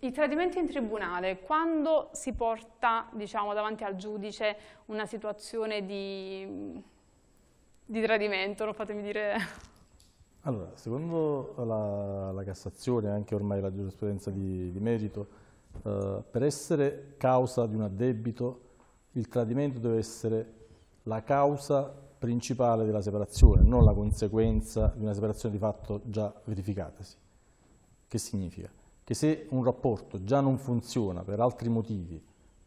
il tradimento in tribunale, quando si porta diciamo, davanti al giudice una situazione di, di tradimento, non fatemi dire allora, secondo la, la Cassazione anche ormai la giurisprudenza di, di merito, eh, per essere causa di un addebito il tradimento deve essere la causa principale della separazione, non la conseguenza di una separazione di fatto già verificatasi. Che significa? Che se un rapporto già non funziona per altri motivi,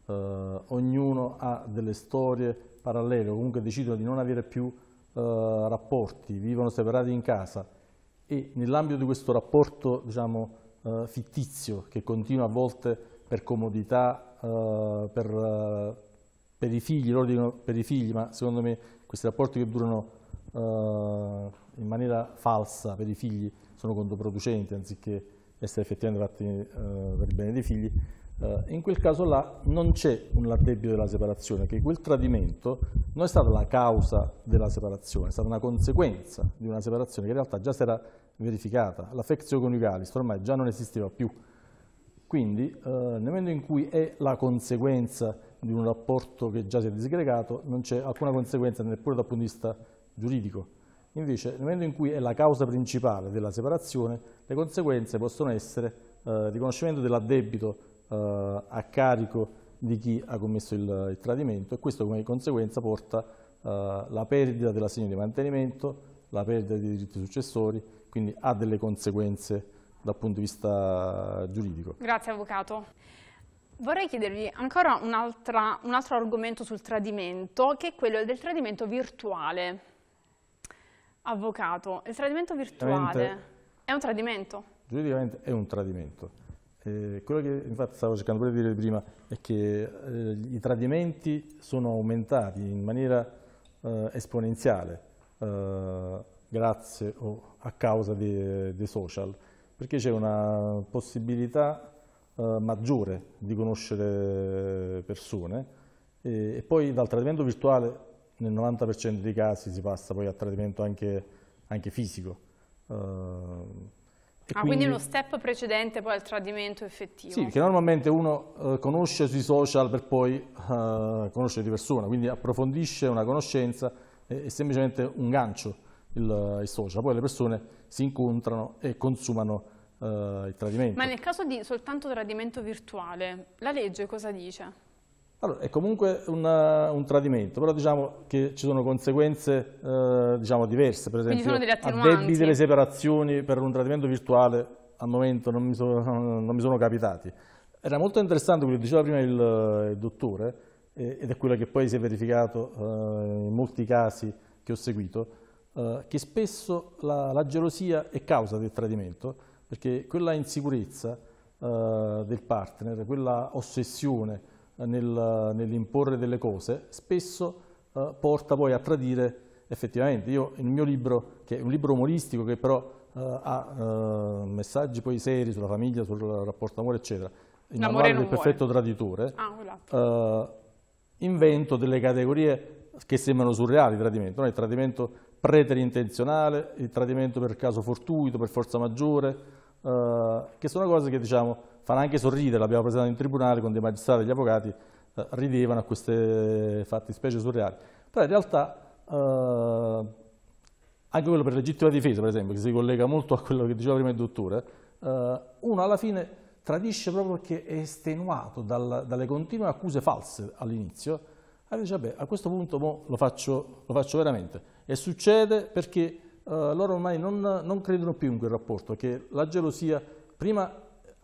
eh, ognuno ha delle storie parallele o comunque decidono di non avere più eh, rapporti, vivono separati in casa e nell'ambito di questo rapporto diciamo, eh, fittizio che continua a volte per comodità, eh, per, eh, per, i figli, loro dicono per i figli, ma secondo me questi rapporti che durano eh, in maniera falsa per i figli sono controproducenti anziché essere effettivamente fatti per il bene dei figli, eh, in quel caso là non c'è un addebito della separazione, che quel tradimento non è stata la causa della separazione, è stata una conseguenza di una separazione che in realtà già si era verificata. L'affezio coniugalis ormai già non esisteva più. Quindi eh, nel momento in cui è la conseguenza di un rapporto che già si è disgregato, non c'è alcuna conseguenza neppure dal punto di vista giuridico. Invece nel momento in cui è la causa principale della separazione, le conseguenze possono essere eh, riconoscimento dell'addebito eh, a carico di chi ha commesso il, il, tradimento e questo come conseguenza porta eh, la perdita dell'assegno di mantenimento, la perdita dei diritti successori, quindi ha delle conseguenze dal punto di vista giuridico. Grazie Avvocato. Vorrei chiedergli ancora un, un altro argomento sul tradimento, che è quello del tradimento virtuale. Avvocato, il tradimento virtuale è un tradimento? Giuridicamente è un tradimento. Eh, quello che infatti stavo cercando di dire prima è che eh, i tradimenti sono aumentati in maniera eh, esponenziale eh, grazie o a causa dei, social, perché c'è una possibilità eh, maggiore di conoscere persone e, e poi dal tradimento virtuale nel 90% dei casi si passa poi a tradimento anche, anche fisico. Uh, ah, quindi... quindi uno step precedente poi al tradimento effettivo. Sì, che normalmente uno eh, conosce sui social per poi eh, conoscere di persona, quindi approfondisce una conoscenza, eh, è semplicemente un gancio il, il, social, poi le persone si incontrano e consumano eh, il tradimento. Ma nel caso di soltanto tradimento virtuale, la legge cosa dice? Allora, è comunque una, eh, un tradimento, però diciamo che ci sono conseguenze eh, diciamo diverse, per esempio debiti delle separazioni per un tradimento virtuale al momento non mi, so, non mi sono capitati. Era molto interessante quello che diceva prima il, il dottore, eh, ed è quello che poi si è verificato eh, in molti casi che ho seguito, eh, che spesso la, la gelosia è causa del tradimento, perché quella insicurezza eh, del partner, quella ossessione, nel, nell'imporre delle cose, spesso eh, porta poi a tradire effettivamente. Io, il mio libro, che è un libro umoristico che però eh, ha eh, messaggi poi seri sulla famiglia, sul rapporto amore, eccetera, Innamorare del perfetto traditore, ah, eh, invento delle categorie che sembrano surreali tradimento, no? il tradimento preterintenzionale, il tradimento per caso fortuito, per forza maggiore, eh, che sono cose che diciamo fanno anche sorridere, l'abbiamo presentato in tribunale con dei magistrati e gli avvocati, eh, ridevano a queste fatti specie surreali. Però in realtà eh, anche quello per legittima difesa, per esempio, che si collega molto a quello che diceva prima il dottore, eh, uno alla fine tradisce proprio perché è estenuato dal, dalle continue accuse false all'inizio, e ah, dice, vabbè, a questo punto lo faccio, lo faccio veramente. E succede perché Uh, loro ormai non, non, credono più in quel rapporto, che la gelosia prima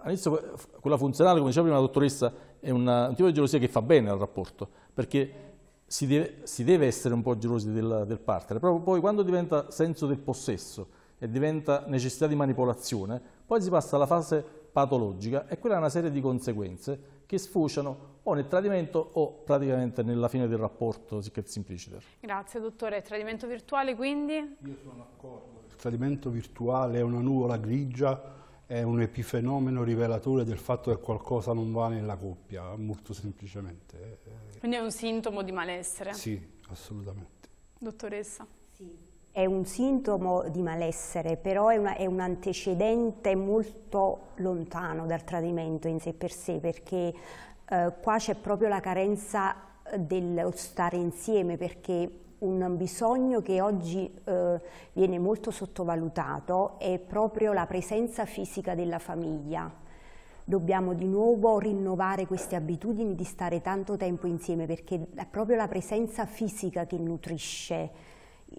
All'inizio quella funzionale, come diceva prima la dottoressa, è una, un tipo di gelosia che fa bene al rapporto, perché si deve, si deve essere un po' gelosi del, del partner, però poi quando diventa senso del possesso e diventa necessità di manipolazione, poi si passa alla fase patologica e quella ha una serie di conseguenze che sfociano o nel tradimento o praticamente nella fine del rapporto sic et Grazie dottore. Tradimento virtuale quindi? Io sono d'accordo. Il tradimento virtuale è una nuvola grigia è un epifenomeno rivelatore del fatto che qualcosa non va nella coppia, molto semplicemente. Quindi è un sintomo di malessere? Sì, assolutamente. Dottoressa? Sì. È un sintomo di malessere, però è, una, è un antecedente molto lontano dal tradimento in sé per sé, perché eh, qua c'è proprio la carenza dello stare insieme, perché un bisogno che oggi eh, viene molto sottovalutato è proprio la presenza fisica della famiglia. Dobbiamo di nuovo rinnovare queste abitudini di stare tanto tempo insieme perché è proprio la presenza fisica che nutrisce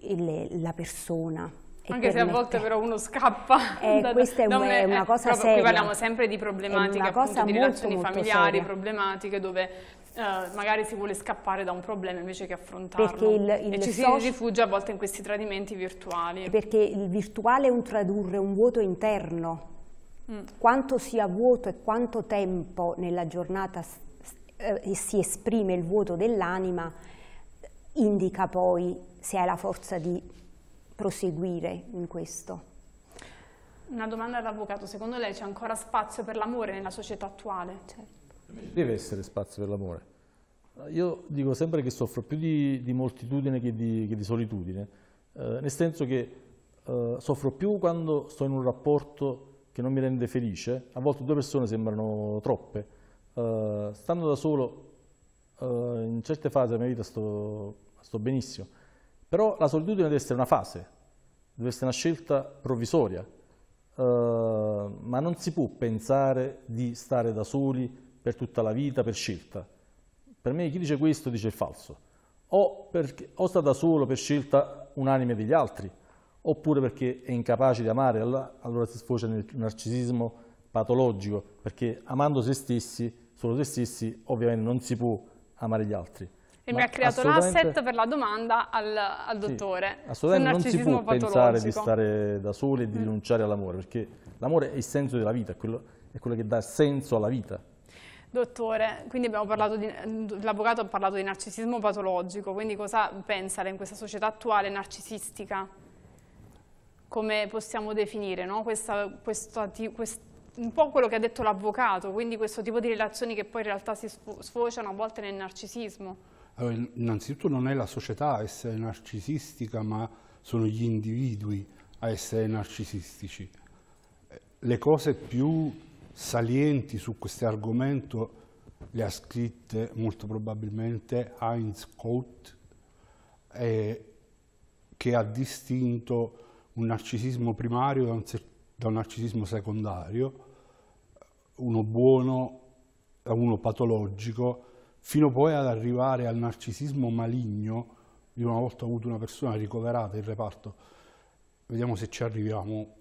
il, la persona. Anche se a volte però uno scappa. Eh, da, questa è, da un, è una eh, cosa seria. Qui parliamo sempre di problematiche, appunto, di relazioni molto, familiari, molto problematiche dove Uh, magari si vuole scappare da un problema invece che affrontarlo. Perché il, il e ci si rifugia a volte in questi tradimenti virtuali. Perché il virtuale è un tradurre un vuoto interno. Mm. Quanto sia vuoto e quanto tempo nella giornata eh, si esprime il vuoto dell'anima indica poi se hai la forza di proseguire in questo. Una domanda all'avvocato, secondo lei c'è ancora spazio per l'amore nella società attuale? Certo deve essere spazio per l'amore. Io dico sempre che soffro più di, di moltitudine che di, che di solitudine, eh, nel senso che eh, soffro più quando sto in un rapporto che non mi rende felice, a volte due persone sembrano troppe, eh, stando da solo eh, in certe fasi della mia vita sto, sto benissimo, però la solitudine deve essere una fase, deve essere una scelta provvisoria, Uh, ma non si può pensare di stare da soli per tutta la vita, per scelta. Per me chi dice questo dice falso. O, perché, o sta da solo per scelta unanime degli altri, oppure perché è incapace di amare, allora si sfocia nel narcisismo patologico, perché amando se stessi, solo se stessi, ovviamente non si può amare gli altri. E Ma mi ha creato l'asset per la domanda al, al dottore. Sì, assolutamente non si può pensare di stare da soli e di mm. rinunciare all'amore, perché l'amore è il senso della vita, è quello, è quello che dà senso alla vita. Dottore, quindi l'avvocato ha parlato di narcisismo patologico, quindi cosa pensa in questa società attuale narcisistica? Come possiamo definire no? questa, questa, questa, un po' quello che ha detto l'avvocato, quindi questo tipo di relazioni che poi in realtà si sfociano a volte nel narcisismo? Allora, innanzitutto non è la società a essere narcisistica, ma sono gli individui a essere narcisistici. Le cose più salienti su questo argomento le ha scritte molto probabilmente Heinz Kohut, eh, che ha distinto un narcisismo primario da un, da un narcisismo secondario, uno buono da uno patologico, fino poi ad arrivare al narcisismo maligno. di una volta avuto una persona ricoverata in reparto, vediamo se ci arriviamo.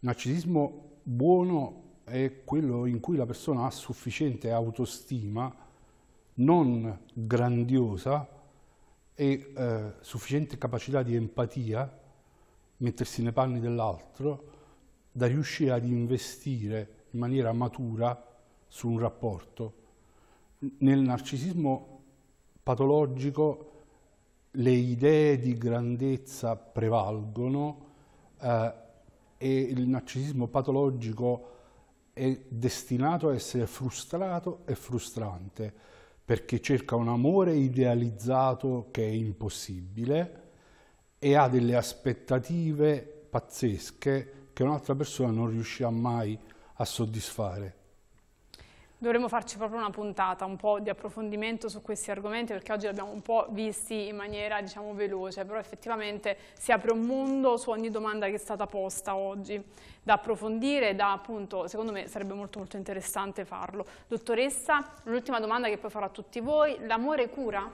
Narcisismo buono è quello in cui la persona ha sufficiente autostima, non grandiosa, e eh, sufficiente capacità di empatia, mettersi nei panni dell'altro, da riuscire ad investire in maniera matura su un rapporto. Nel narcisismo patologico le idee di grandezza prevalgono eh, e il narcisismo patologico è destinato a essere frustrato e frustrante perché cerca un amore idealizzato che è impossibile e ha delle aspettative pazzesche che un'altra persona non riuscirà mai a soddisfare dovremmo farci proprio una puntata, un po' di approfondimento su questi argomenti perché oggi li abbiamo un po' visti in maniera diciamo veloce, però effettivamente si apre un mondo su ogni domanda che è stata posta oggi da approfondire, da appunto, secondo me sarebbe molto molto interessante farlo. Dottoressa, l'ultima domanda che poi farò a tutti voi, l'amore cura?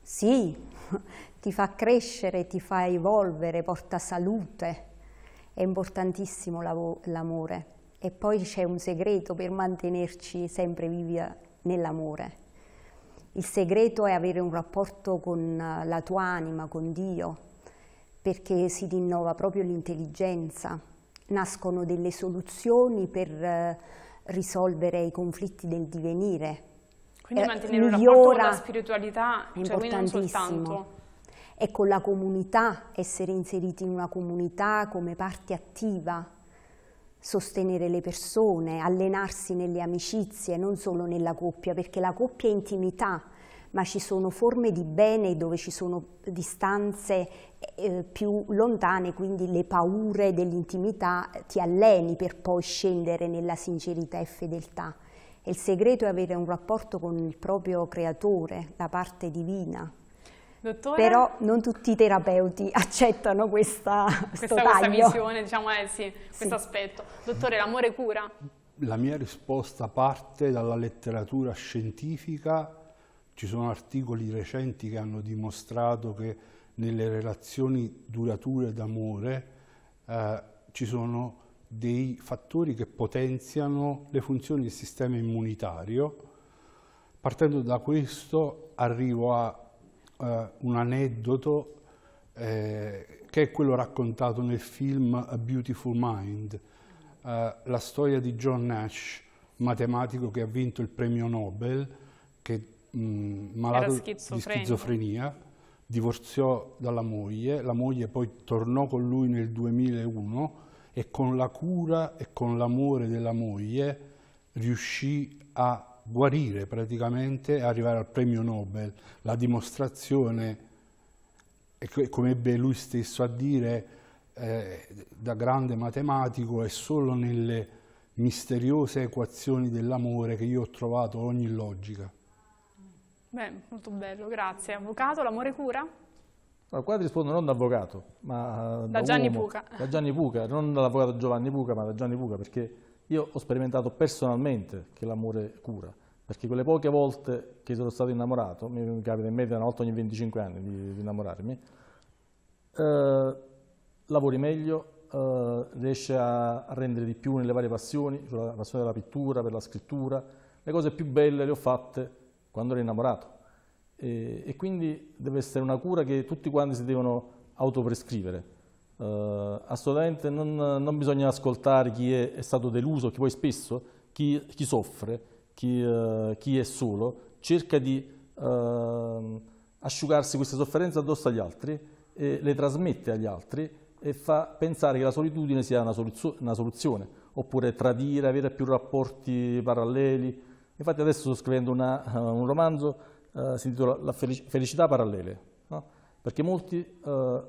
Sì, ti fa crescere, ti fa evolvere, porta salute, è importantissimo l'amore e poi c'è un segreto per mantenerci sempre vivi eh, nell'amore. Il segreto è avere un rapporto con eh, la tua anima, con Dio, perché si rinnova proprio l'intelligenza, nascono delle soluzioni per eh, risolvere i conflitti del divenire. Quindi eh, mantenere migliora, un rapporto con spiritualità cioè, è importantissimo. Cioè e con la comunità, essere inseriti in una comunità come parte attiva sostenere le persone, allenarsi nelle amicizie, non solo nella coppia, perché la coppia è intimità, ma ci sono forme di bene dove ci sono distanze eh, più lontane, quindi le paure dell'intimità ti alleni per poi scendere nella sincerità e fedeltà. E il segreto è avere un rapporto con il proprio creatore, la parte divina. Dottore? Però non tutti i terapeuti accettano questa, questa, questa visione, diciamo, eh, sì, questo sì. aspetto. Dottore, l'amore cura? La mia risposta parte dalla letteratura scientifica, ci sono articoli recenti che hanno dimostrato che nelle relazioni durature d'amore eh, ci sono dei fattori che potenziano le funzioni del sistema immunitario. Partendo da questo arrivo a eh, un aneddoto eh, che è quello raccontato nel film A Beautiful Mind, eh, la storia di John Nash, matematico che ha vinto il premio Nobel, che mh, mm, malato di schizofrenia, divorziò dalla moglie, la moglie poi tornò con lui nel 2001 e con la cura e con l'amore della moglie riuscì a guarire praticamente e arrivare al premio Nobel, la dimostrazione, come ebbe lui stesso a dire, eh, da grande matematico, è solo nelle misteriose equazioni dell'amore che io ho trovato ogni logica. Beh, molto bello, grazie. Avvocato, l'amore cura? No, qua rispondo non da avvocato, ma eh, da, da Gianni uomo, Puca. Da Gianni Puca, non dall'avvocato Giovanni Puca, ma da Gianni Puca, perché io ho sperimentato personalmente che l'amore cura, perché quelle poche volte che sono stato innamorato, mi capita in media una volta ogni 25 anni di, di innamorarmi, eh, lavori meglio, eh, riesci a, rendere di più nelle varie passioni, cioè passione della pittura, per la scrittura, le cose più belle le ho fatte quando ero innamorato. E, e quindi deve essere una cura che tutti quanti si devono autoprescrivere eh, assolutamente non, non, bisogna ascoltare chi è, è, stato deluso, che poi spesso chi, chi soffre, chi, eh, chi, è solo, cerca di ehm, asciugarsi queste sofferenze addosso agli altri e le trasmette agli altri e fa pensare che la solitudine sia una, soluzio una soluzione, oppure tradire, avere più rapporti paralleli. Infatti adesso sto scrivendo una, eh, un romanzo, eh, si intitola La felicità parallele, no? perché molti eh,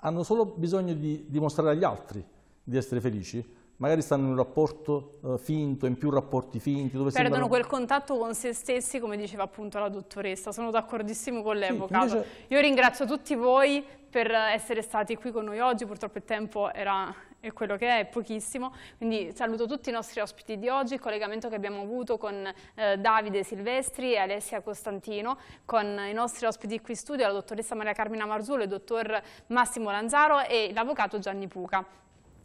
hanno solo bisogno di dimostrare agli altri di essere felici, magari stanno in un rapporto uh, finto, in più rapporti finti. Dove Perdono sembrano... quel contatto con se stessi, come diceva appunto la dottoressa. Sono d'accordissimo con lei, sì, avvocato. Invece... Io ringrazio tutti voi per eh, essere stati qui con noi oggi. Purtroppo il tempo era e quello che è è pochissimo, quindi saluto tutti i nostri ospiti di oggi, il collegamento che abbiamo avuto con eh, Davide Silvestri e Alessia Costantino, con i nostri ospiti qui in studio, la dottoressa Maria Carmina Marzullo, il dottor Massimo Lanzaro e l'avvocato Gianni Puca.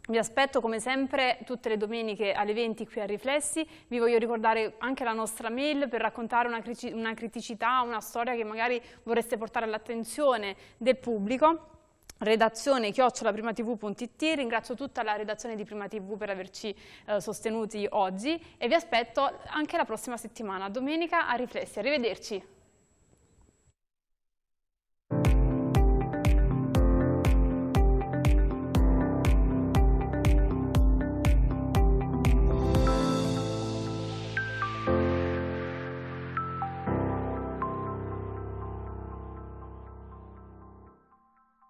Vi aspetto come sempre tutte le domeniche alle 20 qui a Riflessi, vi voglio ricordare anche la nostra mail per raccontare una criticità, una storia che magari vorreste portare all'attenzione del pubblico redazione chiocciolaprimatv.it, ringrazio tutta la redazione di Prima TV per averci eh, sostenuti oggi e vi aspetto anche la prossima settimana, domenica a Riflessi. Arrivederci!